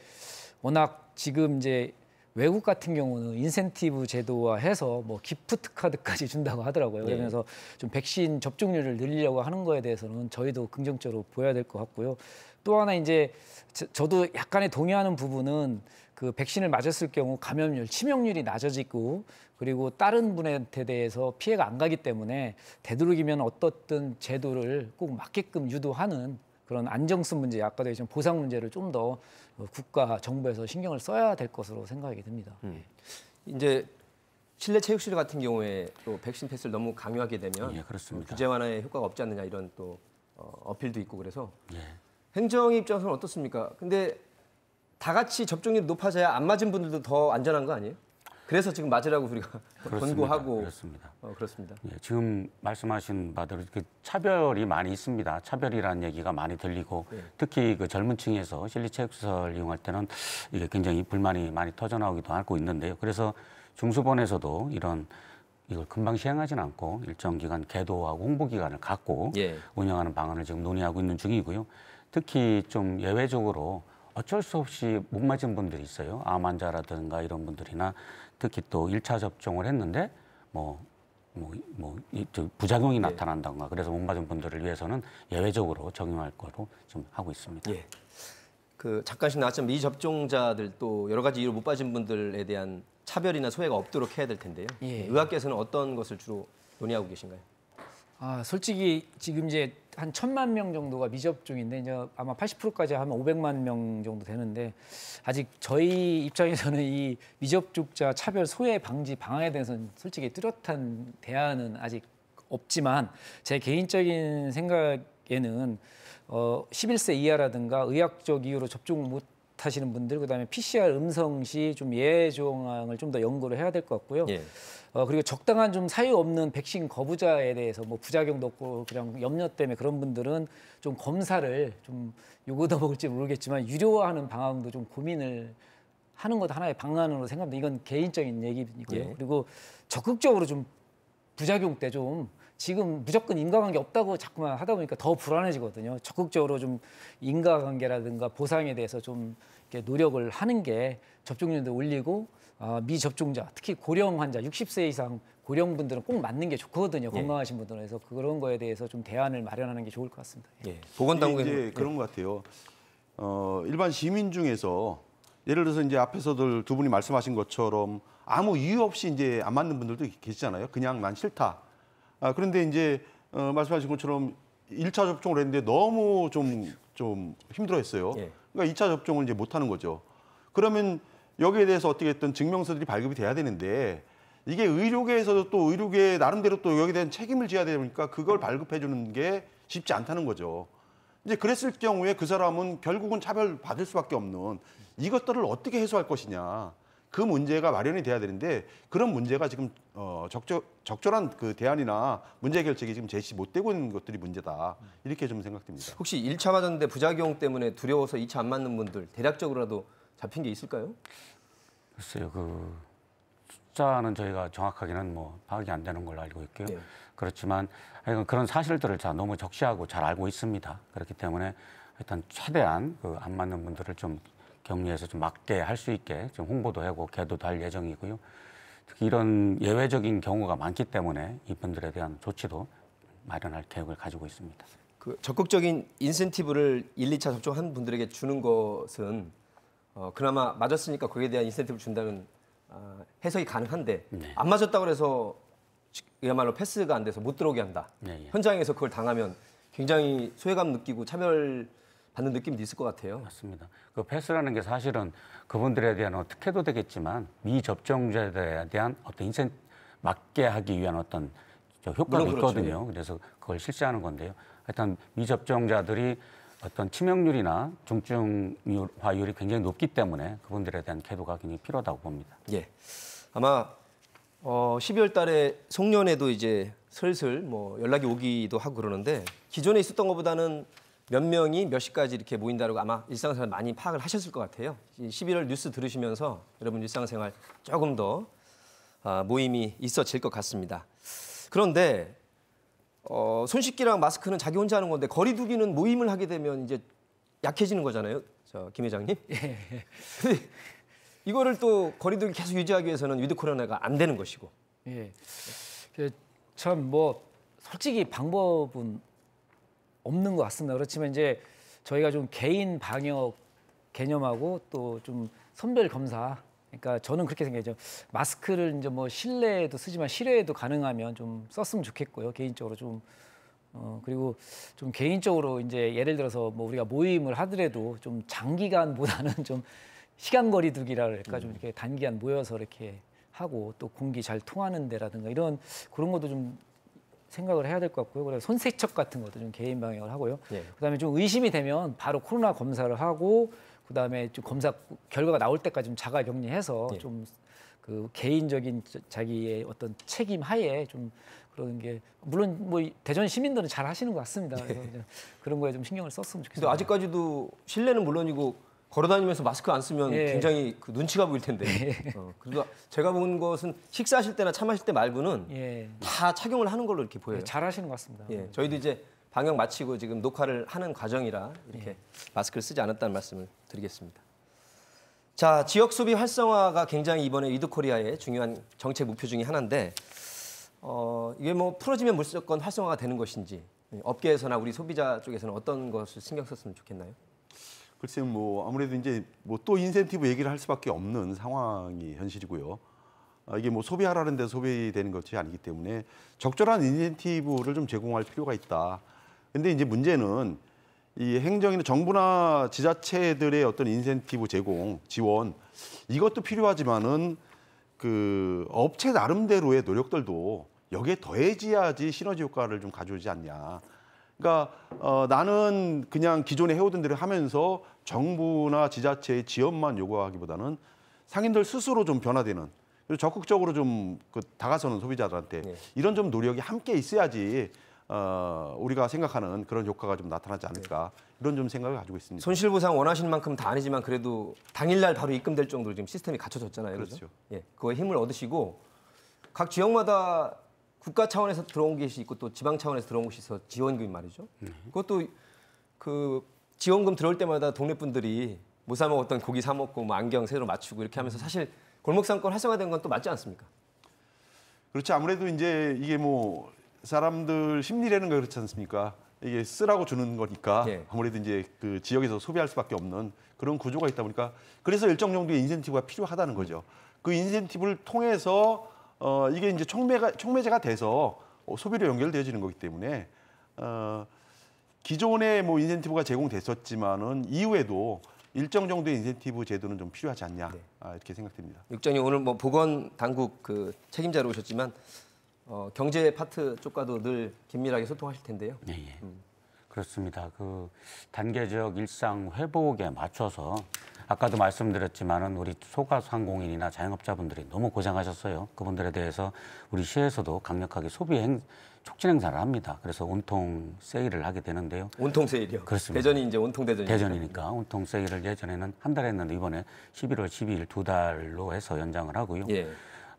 워낙 지금 이제 외국 같은 경우는 인센티브 제도화 해서 뭐 기프트 카드까지 준다고 하더라고요. 네. 그러면서 좀 백신 접종률을 늘리려고 하는 거에 대해서는 저희도 긍정적으로 보여야 될 것 같고요. 또 하나 이제 저, 도 약간의 동의하는 부분은 그 백신을 맞았을 경우 감염률, 치명률이 낮아지고 그리고 다른 분한테 대해서 피해가 안 가기 때문에 되도록이면 어떻든 제도를 꼭 맞게끔 유도하는 그런 안정성 문제, 아까도 얘기했 보상 문제를 좀 더 국가 정부에서 신경을 써야 될 것으로 생각이 됩니다 음. 이제 실내 체육실 같은 경우에 또 백신 패스를 너무 강요하게 되면 예, 규제 완화에 효과가 없지 않느냐 이런 또 어, 필도 있고 그래서 예. 행정 입장에서는 어떻습니까? 근데 다 같이 접종률이 높아져야 안 맞은 분들도 더 안전한 거 아니에요? 그래서 지금 맞으라고 우리가 권고하고 그렇습니다. 어, 그렇습니다. 예, 지금 말씀하신 바대로 그 차별이 많이 있습니다. 차별이라는 얘기가 많이 들리고 네. 특히 그 젊은층에서 실리체육시설 이용할 때는 이게 굉장히 불만이 많이 터져나오기도 하고 있는데요. 그래서 중수본에서도 이런 이걸 금방 시행하지는 않고 일정 기간 계도하고 홍보 기간을 갖고 예. 운영하는 방안을 지금 논의하고 있는 중이고요. 특히 좀 예외적으로 어쩔 수 없이 못 맞은 분들이 있어요. 암 환자라든가 이런 분들이나 특히 또 1차 접종을 했는데 뭐, 뭐, 뭐 부작용이 네. 나타난다거나 그래서 못 맞은 분들을 위해서는 예외적으로 적용할 거로 좀 하고 있습니다. 예. 그 잠깐씩 나왔지만 미접종자들 또 여러 가지 이유로 못 빠진 분들에 대한 차별이나 소외가 없도록 해야 될 텐데요. 예. 의학계에서는 어떤 것을 주로 논의하고 계신가요? 아, 솔직히 지금 이제 한 천만 명 정도가 미접종인데 이제 아마 80%까지 하면 500만 명 정도 되는데 아직 저희 입장에서는 이 미접종자 차별 소외 방지 방안에 대해서는 솔직히 뚜렷한 대안은 아직 없지만 제 개인적인 생각에는 어 11세 이하라든가 의학적 이유로 접종 못 못시는 분들 그다음에 PCR 음성 시좀 예외 조항을 좀 더 연구를 해야 될 것 같고요. 예. 어, 그리고 적당한 좀 사유 없는 백신 거부자에 대해서 뭐 부작용도 없고 그냥 염려 때문에 그런 분들은 좀 검사를 좀 요구도 먹을지 모르겠지만 유료화하는 방안도 좀 고민을 하는 것도 하나의 방안으로 생각합니다. 이건 개인적인 얘기고요. 예. 그리고 적극적으로 좀 부작용 때좀 지금 무조건 인과관계 없다고 자꾸만 하다 보니까 더 불안해지거든요. 적극적으로 좀 인과관계라든가 보상에 대해서 좀 이렇게 노력을 하는 게 접종률도 올리고 어, 미접종자, 특히 고령 환자, 60세 이상 고령 분들은 꼭 맞는 게 좋거든요. 예. 건강하신 분들은 그래서 그런 거에 대해서 좀 대안을 마련하는 게 좋을 것 같습니다. 예. 예. 보건당국에 이제 예. 그런 것 같아요. 어, 일반 시민 중에서 예를 들어서 이제 앞에서들 두 분이 말씀하신 것처럼 아무 이유 없이 이제 안 맞는 분들도 계시잖아요. 그냥 난 싫다. 아, 그런데 이제 어, 말씀하신 것처럼 1차 접종을 했는데 너무 좀, 좀 힘들어했어요. 예. 그러니까 2차 접종을 이제 못하는 거죠. 그러면 여기에 대해서 어떻게 했든 증명서들이 발급이 돼야 되는데 이게 의료계에서도 또 의료계 나름대로 또 여기에 대한 책임을 져야 되니까 그걸 발급해 주는 게 쉽지 않다는 거죠. 이제 그랬을 경우에 그 사람은 결국은 차별받을 수밖에 없는 이것들을 어떻게 해소할 것이냐. 그 문제가 마련이 돼야 되는데 그런 문제가 지금 어, 적절, 적절한 그 대안이나 문제 결정이 지금 제시 못 되고 있는 것들이 문제다. 이렇게 좀 생각됩니다. 혹시 1차 맞았는데 부작용 때문에 두려워서 2차 안 맞는 분들 대략적으로라도 잡힌 게 있을까요? 글쎄요. 그 숫자는 저희가 정확하게는 뭐 파악이 안 되는 걸로 알고 있고요. 네. 그렇지만 하여간 그런 사실들을 자 너무 적시하고 잘 알고 있습니다. 그렇기 때문에 일단 최대한 그 안 맞는 분들을 좀 격리해서 좀막게할 수 있게 좀 홍보도 하고 개도도 할 예정이고요. 특히 이런 예외적인 경우가 많기 때문에 이분들에 대한 조치도 마련할 계획을 가지고 있습니다. 그 적극적인 인센티브를 1, 2차 접종한 분들에게 주는 것은 어, 그나마 맞았으니까 거기에 대한 인센티브를 준다는 어, 해석이 가능한데 네. 안 맞았다고 해서 그야말로 패스가 안 돼서 못 들어오게 한다. 네, 예. 현장에서 그걸 당하면 굉장히 소외감 느끼고 차별 받는 느낌도 있을 것 같아요. 맞습니다. 그 패스라는 게 사실은 그분들에 대한 어떻게 해도 되겠지만 미접종자들에 대한 어떤 인센 맞게 하기 위한 어떤 효과가 그렇죠. 있거든요. 그렇지. 그래서 그걸 실시하는 건데요. 하여튼 미접종자들이 어떤 치명률이나 중증화율이 굉장히 높기 때문에 그분들에 대한 계도가 굉장히 필요하다고 봅니다. 예. 아마 어, 12월 달에 송년회도 이제 슬슬 뭐 연락이 오기도 하고 그러는데 기존에 있었던 것보다는 몇 명이 몇 시까지 이렇게 모인다라고 아마 일상생활 많이 파악을 하셨을 것 같아요. 11월 뉴스 들으시면서 여러분 일상생활 조금 더 아, 모임이 있어질 것 같습니다. 그런데 어, 손씻기랑 마스크는 자기 혼자 하는 건데 거리두기는 모임을 하게 되면 이제 약해지는 거잖아요. 저김 회장님. 예. 이거를 또 거리두기 계속 유지하기 위해서는 위드 코로나가 안 되는 것이고. 예. 그 참뭐 솔직히 방법은 없는 것 같습니다. 그렇지만 이제 저희가 좀 개인 방역 개념하고 또 좀 선별 검사 그러니까 저는 그렇게 생각해요. 마스크를 이제 뭐 실내에도 쓰지만 실외에도 가능하면 좀 썼으면 좋겠고요. 개인적으로 좀 어, 그리고 좀 개인적으로 이제 예를 들어서 뭐 우리가 모임을 하더라도 좀 장기간보다는 좀 시간 거리 두기라 그럴까 좀 음. 이렇게 단기간 모여서 이렇게 하고 또 공기 잘 통하는 데라든가 이런 그런 것도 좀 생각을 해야 될 것 같고요. 그래서 손세척 같은 것도 좀 개인 방역을 하고요. 예. 그다음에 좀 의심이 되면 바로 코로나 검사를 하고 그다음에 좀 검사 결과가 나올 때까지 좀 자가 격리해서 예. 좀그 개인적인 자기의 어떤 책임 하에 좀 그런 게 물론 뭐 대전 시민들은 잘 하시는 것 같습니다. 예. 그래서 예. 그런 거에 좀 신경을 썼으면 좋겠습니다. 근데 아직까지도 실내는 물론이고 걸어다니면서 마스크 안 쓰면 예. 굉장히 그 눈치가 보일 텐데. 예. 어, 그리고 제가 본 것은 식사하실 때나 차 마실 때 말고는 예. 다 착용을 하는 걸로 이렇게 보여요. 예, 잘 하시는 것 같습니다. 예. 저희도 이제 방역 마치고 지금 녹화를 하는 과정이라 이렇게 예. 마스크를 쓰지 않았다는 말씀을 드리겠습니다. 자, 지역 소비 활성화가 굉장히 이번에 이드 코리아의 중요한 정책 목표 중의 하나인데 어, 이게 뭐 풀어지면 물수건 활성화가 되는 것인지 예, 업계에서나 우리 소비자 쪽에서는 어떤 것을 신경 썼으면 좋겠나요? 글쎄 요뭐 아무래도 이제 뭐또 인센티브 얘기를 할 수밖에 없는 상황이 현실이고요. 아, 이게 뭐 소비하라는 데 소비되는 것이 아니기 때문에 적절한 인센티브를 좀 제공할 필요가 있다. 근데 이제 문제는 이 행정이나 정부나 지자체들의 어떤 인센티브 제공, 지원 이것도 필요하지만은 그 업체 나름대로의 노력들도 여기에 더해지야지 시너지 효과를 좀 가져오지 않냐. 그러니까 어, 나는 그냥 기존에 해오던 대로 하면서 정부나 지자체의 지원만 요구하기보다는 상인들 스스로 좀 변화되는 그리고 적극적으로 좀 그 다가서는 소비자들한테 네. 이런 좀 노력이 함께 있어야지 어, 우리가 생각하는 그런 효과가 좀 나타나지 않을까 네. 이런 좀 생각을 가지고 있습니다. 손실 보상 원하시는 만큼 다 아니지만 그래도 당일날 바로 입금될 정도로 지금 시스템이 갖춰졌잖아요. 그렇죠. 그렇죠? 예, 그거에 힘을 얻으시고 각 지역마다 국가 차원에서 들어온 것이 있고 또 지방 차원에서 들어온 것이 있어 지원금이 말이죠. 네. 그것도 그 지원금 들어올 때마다 동네 분들이 못사 뭐 먹었던 고기 사 먹고 뭐 안경 새로 맞추고 이렇게 하면서 사실 골목상권 활성화된 건 또 맞지 않습니까? 그렇지 아무래도 이제 이게 뭐 사람들 심리라는 거 그렇지 않습니까? 이게 쓰라고 주는 거니까 예. 아무래도 이제 그 지역에서 소비할 수밖에 없는 그런 구조가 있다 보니까 그래서 일정 정도의 인센티브가 필요하다는 거죠. 그 인센티브를 통해서 어, 이게 이제 촉매가, 촉매제가 돼서 소비로 연결되어지는 거기 때문에 어, 기존에 뭐 인센티브가 제공됐었지만은 이후에도 일정 정도의 인센티브 제도는 좀 필요하지 않냐 네. 아, 이렇게 생각됩니다. 육장님 오늘 뭐 보건 당국 그 책임자로 오셨지만 어, 경제 파트 쪽과도 늘 긴밀하게 소통하실 텐데요. 예, 예. 음. 그렇습니다. 그 단계적 일상 회복에 맞춰서 아까도 말씀드렸지만은 우리 소가상공인이나 자영업자분들이 너무 고생하셨어요. 그분들에 대해서 우리 시에서도 강력하게 소비 행 촉진 행사를 합니다. 그래서 온통 세일을 하게 되는데요. 온통 세일이요? 그렇습니다. 대전이 이제 온통 대전이 대전이니까 온통 세일을 예전에는 한 달 했는데 이번에 11월 12일 두 달로 해서 연장을 하고요. 예.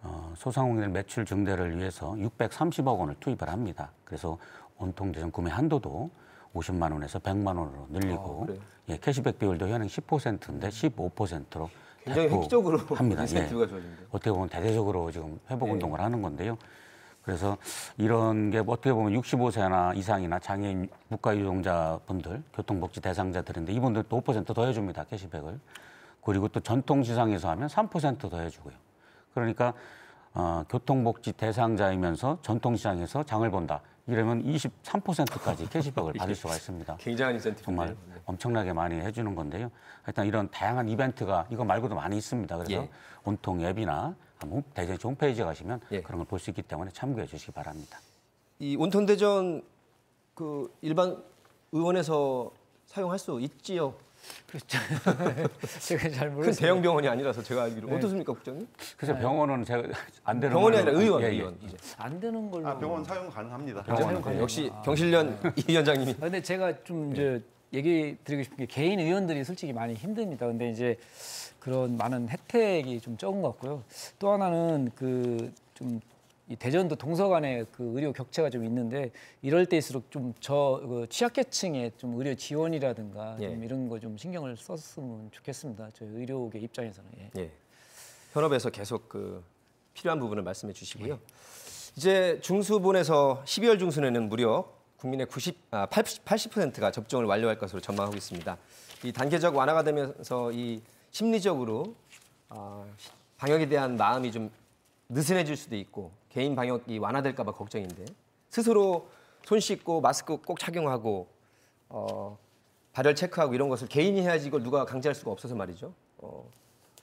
어, 소상공인 의 매출 증대를 위해서 630억 원을 투입을 합니다. 그래서 온통 대전 구매 한도도 오십만 원에서 백만 원으로 늘리고 아, 예, 캐시백 비율도 현행 십퍼센트인데 십오퍼센트로 굉장히 획기적으로 합니다. 예. 어떻게 보면 대대적으로 지금 회복 네. 운동을 하는 건데요. 그래서 이런 게 뭐 어떻게 보면 65세나 이상이나 장애인 국가 유동자분들, 교통복지 대상자들인데 이분들도 5%더 해줍니다 캐시백을. 그리고 또 전통 시장에서 하면 3%더 해주고요. 그러니까 어, 교통복지 대상자이면서 전통 시장에서 장을 본다. 이러면 23%까지 캐시백을 받을 수가 있습니다. 굉장한 인센티브. 정말 네. 엄청나게 많이 해주는 건데요. 일단 이런 다양한 이벤트가 이거 말고도 많이 있습니다. 그래서 예. 온통 앱이나 대전 홈페이지에 가시면 예. 그런 걸 볼 수 있기 때문에 참고해 주시기 바랍니다. 이 온통 대전 그 일반 의원에서 사용할 수 있지요? 그렇죠. 제가 잘 모르겠어요. 큰 대형 병원이 아니라서 제가 알기로 네. 어떻습니까, 국장님? 그래서 아, 병원은 제가 안 되는 병원이 아니라 의원, 예, 예. 의원. 이제. 안 되는 걸로. 아, 병원 사용 가능합니다. 병원 사용 가능. 역시 아. 경실련 네. 이 위원장님이. 아, 근데 제가 좀 이제 네. 얘기 드리고 싶은 게 개인 의원들이 솔직히 많이 힘듭니다. 근데 이제 그런 많은 혜택이 좀 적은 것 같고요. 또 하나는 그좀 이 대전도 동서간에 그 의료 격차가 좀 있는데 이럴 때일수록 좀저그 취약계층의 좀 의료 지원이라든가 예. 좀 이런 거 좀 신경을 썼으면 좋겠습니다. 저희 의료계 입장에서는. 예. 예. 현업에서 계속 그 필요한 부분을 말씀해 주시고요. 예. 이제 중수본에서 12월 중순에는 무려 국민의 90, 아, 80, 80%가 접종을 완료할 것으로 전망하고 있습니다. 이 단계적 완화가 되면서 이 심리적으로 아, 방역에 대한 마음이 좀 느슨해질 수도 있고 개인 방역이 완화될까 봐 걱정인데 스스로 손 씻고 마스크 꼭 착용하고 어, 발열 체크하고 이런 것을 개인이 해야지 이걸 누가 강제할 수가 없어서 말이죠. 어,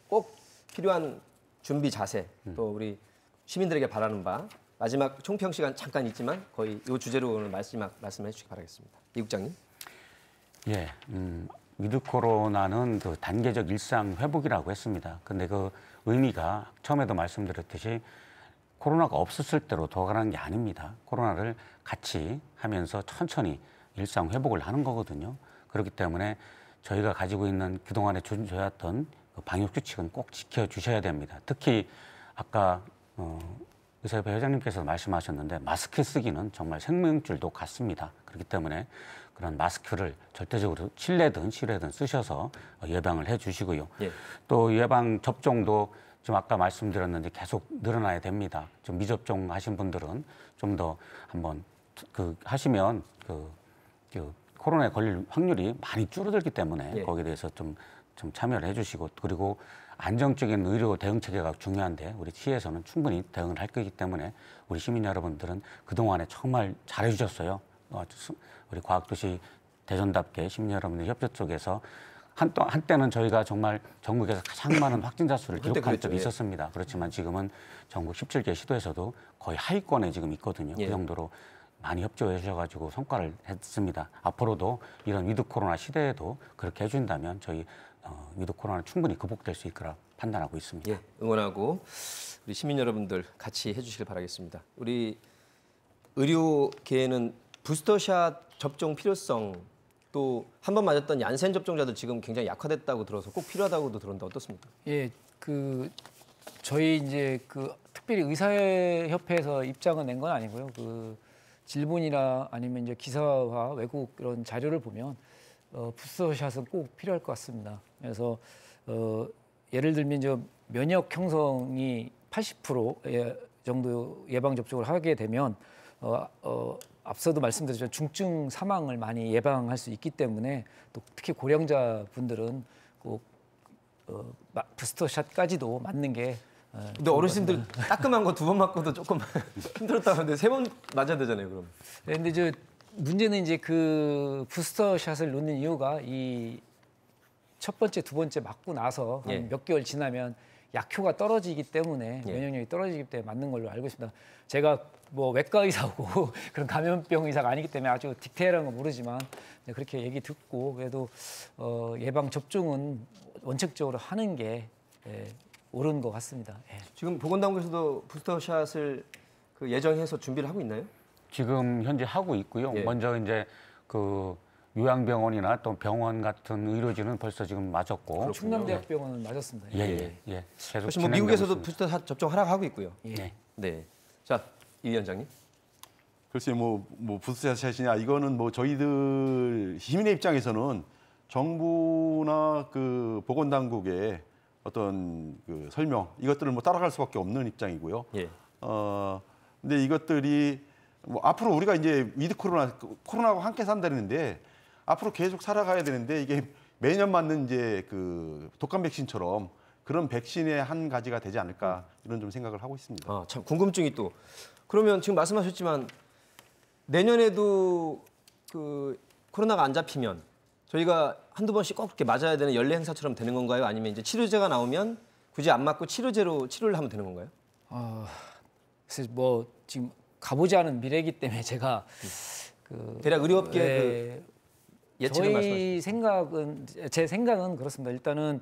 꼭 필요한 준비 자세 음. 또 우리 시민들에게 바라는 바 마지막 총평 시간 잠깐 있지만 거의 이 주제로 오늘 말씀 말씀해 주시기 바라겠습니다. 이 국장님. 예, 음, 위드 코로나는 그 단계적 일상 회복이라고 했습니다. 근데 그 의미가 처음에도 말씀드렸듯이 코로나가 없었을 때로 돌아가는 게 아닙니다. 코로나를 같이 하면서 천천히 일상 회복을 하는 거거든요. 그렇기 때문에 저희가 가지고 있는 그동안에 준수해왔던 그 방역 규칙은 꼭 지켜주셔야 됩니다. 특히 아까 어, 의사협회 회장님께서 말씀하셨는데 마스크 쓰기는 정말 생명줄도 같습니다. 그렇기 때문에 그런 마스크를 절대적으로 실내든 실외든 쓰셔서 예방을 해주시고요. 예. 또 예방 접종도 좀 아까 말씀드렸는데 계속 늘어나야 됩니다. 좀 미접종 하신 분들은 좀 더 한번 그 하시면 그, 그 코로나에 걸릴 확률이 많이 줄어들기 때문에 예. 거기에 대해서 좀, 좀 참여를 해주시고 그리고 안정적인 의료 대응 체계가 중요한데 우리 시에서는 충분히 대응을 할것이기 때문에 우리 시민 여러분들은 그동안에 정말 잘해주셨어요. 어, 우리 과학도시 대전답게 시민 여러분들 협조 쪽에서 한때, 한때는 저희가 정말 전국에서 가장 많은 확진자 수를 기록한 적이 있었습니다. 그렇지만 지금은 전국 17개 시도에서도 거의 하위권에 지금 있거든요. 그 예. 그 정도로 많이 협조해 주셔가지고 성과를 했습니다. 앞으로도 이런 위드 코로나 시대에도 그렇게 해준다면 저희 어, 위드 코로나는 충분히 극복될 수 있거라 판단하고 있습니다. 예, 응원하고 우리 시민 여러분들 같이 해주시길 바라겠습니다. 우리 의료계에는 부스터샷 접종 필요성 또한번 맞았던 얀센 접종자들 지금 굉장히 약화됐다고 들어서 꼭 필요하다고도 들었는데 어떻습니까? 예, 그 저희 이제 그 특별히 의사협회에서 입장을 낸 건 아니고요. 그 질문이나 아니면 이제 기사와 외국 이런 자료를 보면 어, 부스터샷은 꼭 필요할 것 같습니다. 그래서 어, 예를 들면 이제 면역 형성이 80% 예, 정도 예방 접종을 하게 되면 어, 어, 앞서도 말씀드렸지만 중증 사망을 많이 예방할 수 있기 때문에 또 특히 고령자 분들은 꼭 어, 부스터샷까지도 맞는 게 어, 근데 어르신들 따끔한 거 두 번 맞고도 조금 힘들었다는데 고하세번 맞아야 되잖아요, 그럼. 네, 근데 저 문제는 이제 그 부스터샷을 놓는 이유가 이 첫 번째, 두 번째 맞고 나서 예. 한몇 개월 지나면 약효가 떨어지기 때문에 예. 면역력이 떨어지기 때문에 맞는 걸로 알고 있습니다. 제가 뭐 외과 의사고 그런 감염병 의사가 아니기 때문에 아주 디테일한 건 모르지만 네, 그렇게 얘기 듣고 그래도 어, 예방 접종은 원칙적으로 하는 게 예, 옳은 것 같습니다. 예. 지금 보건당국에서도 부스터샷을 그 예정해서 준비를 하고 있나요? 지금 현재 하고 있고요. 예. 먼저 이제 그 요양병원이나 또 병원 같은 의료진은 벌써 지금 맞았고 충남대학병원은 예. 맞았습니다. 예예 예. 예, 예. 예. 뭐 미국에서도 부스터 접종 하락하고 있고요. 네. 네. 자이 위원장님? 글쎄 요 뭐, 뭐 부수자 셋이냐 이거는 뭐 저희들 시민의 입장에서는 정부나 그 보건당국의 어떤 그 설명 이것들을 뭐 따라갈 수밖에 없는 입장이고요. 예. 어 근데 이것들이 뭐 앞으로 우리가 이제 위드 코로나 코로나하고 함께 산다는데 앞으로 계속 살아가야 되는데 이게 매년 맞는 이제 그 독감 백신처럼 그런 백신의 한 가지가 되지 않을까 이런 좀 생각을 하고 있습니다. 아, 참 궁금증이 또 그러면 지금 말씀하셨지만 내년에도 그 코로나가 안 잡히면 저희가 한두 번씩 꼭 이렇게 맞아야 되는 연례 행사처럼 되는 건가요? 아니면 이제 치료제가 나오면 굳이 안 맞고 치료제로 치료를 하면 되는 건가요? 아, 글뭐 지금 가보지 않은 미래이기 때문에 제가 그 대략 의료업계 네, 그 예측을 말씀하시죠. 저희 생각은 제 생각은 그렇습니다. 일단은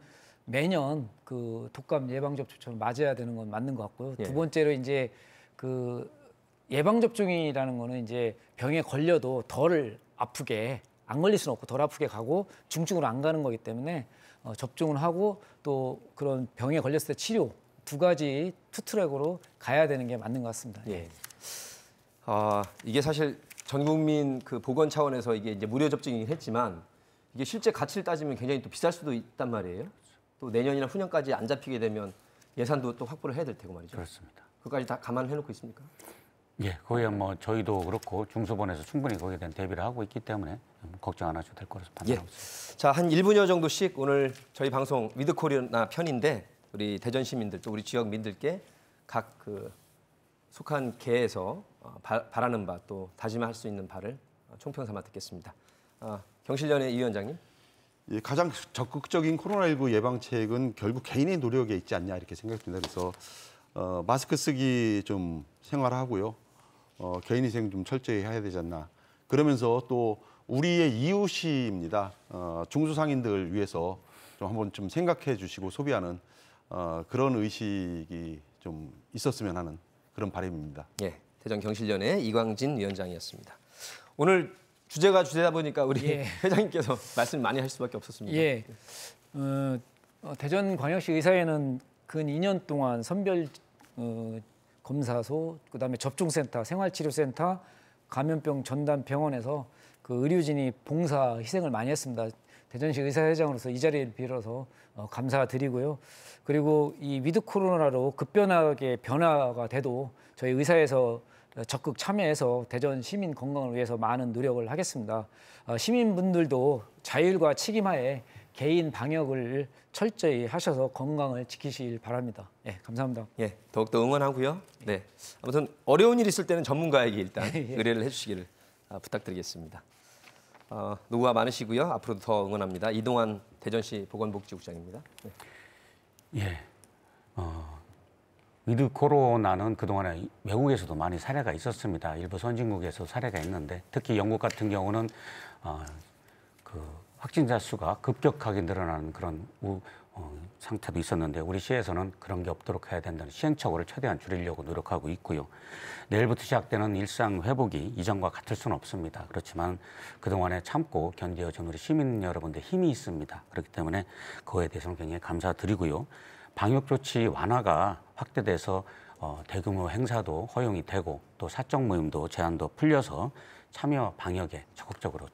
매년 그 독감 예방 접종처럼 맞아야 되는 건 맞는 것 같고요. 예. 두 번째로 이제 그 예방 접종이라는 거는 이제 병에 걸려도 덜 아프게 안 걸릴 수는 없고 덜 아프게 가고 중증으로 안 가는 거기 때문에 어, 접종을 하고 또 그런 병에 걸렸을 때 치료 두 가지 투트랙으로 가야 되는 게 맞는 것 같습니다. 예. 아 이게 사실 전 국민 그 보건 차원에서 이게 이제 무료 접종이긴 했지만 이게 실제 가치를 따지면 굉장히 또 비쌀 수도 있단 말이에요. 또 내년이나 후년까지 안 잡히게 되면 예산도 또 확보를 해야 될 테고 말이죠. 그렇습니다. 그까지 다 감안해 놓고 있습니까? 예, 거기에 뭐 저희도 그렇고 중소본에서 충분히 거기에 대한 대비를 하고 있기 때문에 걱정 안 하셔도 될 거라서 판단하고 예. 있습니다. 자, 한 1분여 정도씩 오늘 저희 방송 위드코리나 편인데 우리 대전 시민들 또 우리 지역 민들께 각 그 속한 개에서 어, 바, 라는 바 또 다짐할 수 있는 바를 어, 총평 삼아 듣겠습니다. 아, 경실련의 이 위원장님. 가장 적극적인 코로나19 예방책은 결국 개인의 노력에 있지 않냐 이렇게 생각됩니다. 그래서 어, 마스크 쓰기 좀 생활하고요. 어, 개인위생 좀 철저히 해야 되지 않나. 그러면서 또 우리의 이웃입니다. 어, 중소상인들 위해서 좀 한번 좀 생각해 주시고 소비하는 어, 그런 의식이 좀 있었으면 하는 그런 바람입니다. 예, 대전 경실련의 이광진 위원장이었습니다. 오늘 주제가 주제다 보니까 우리 예. 회장님께서 말씀 많이 하실 수밖에 없었습니다. 예. 어, 어 대전광역시 의사회는 근 2년 동안 선별 어, 검사소, 그다음에 접종센터, 생활치료센터, 감염병 전담 병원에서 그 의료진이 봉사 희생을 많이 했습니다. 대전시 의사회장으로서 이 자리를 빌어서 어, 감사드리고요. 그리고 이 위드 코로나로 급변하게 변화가 돼도 저희 의사에서 적극 참여해서 대전 시민 건강을 위해서 많은 노력을 하겠습니다. 어, 시민분들도 자율과 책임하에 개인 방역을 철저히 하셔서 건강을 지키시길 바랍니다. 예, 감사합니다. 예, 더욱더 응원하고요. 예. 네, 아무튼 어려운 일 있을 때는 전문가에게 일단 예. 의뢰를 해주시기를 아, 부탁드리겠습니다. 어, 노고가 많으시고요. 앞으로도 더 응원합니다. 이동환 대전시 보건복지국장입니다. 네. 예, 어, 위드 코로나는 그동안에 외국에서도 많이 사례가 있었습니다. 일부 선진국에서 사례가 있는데 특히 영국 같은 경우는 어, 그 확진자 수가 급격하게 늘어나는 그런 우, 어, 상태도 있었는데 우리 시에서는 그런 게 없도록 해야 된다는 시행착오를 최대한 줄이려고 노력하고 있고요. 내일부터 시작되는 일상 회복이 이전과 같을 수는 없습니다. 그렇지만 그동안에 참고 견뎌준 우리 시민 여러분들 힘이 있습니다. 그렇기 때문에 그거에 대해서는 굉장히 감사드리고요. 방역 조치 완화가 확대돼서 어, 대규모 행사도 허용이 되고 또 사적 모임도 제한도 풀려서 참여 방역에 적극적으로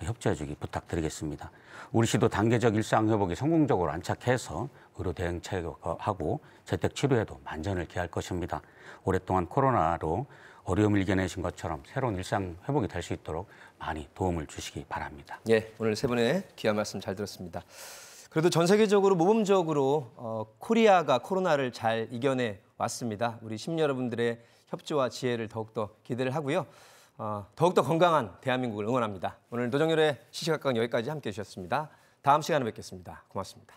협조해 주기 부탁드리겠습니다. 우리시도 단계적 일상 회복에 성공적으로 안착해서 의료 대응 체계하고 재택 치료에도 만전을 기할 것입니다. 오랫동안 코로나로 어려움을 이겨내신 것처럼 새로운 일상 회복이 될 수 있도록 많이 도움을 주시기 바랍니다. 예, 오늘 세 분의 귀한 말씀 잘 들었습니다. 그래도 전 세계적으로 모범적으로 어, 코리아가 코로나를 잘 이겨내 왔습니다. 우리 심민 여러분들의 협조와 지혜를 더욱더 기대를 하고요. 어, 더욱더 건강한 대한민국을 응원합니다. 오늘 노정열의 시시각각 여기까지 함께해 주셨습니다. 다음 시간에 뵙겠습니다. 고맙습니다.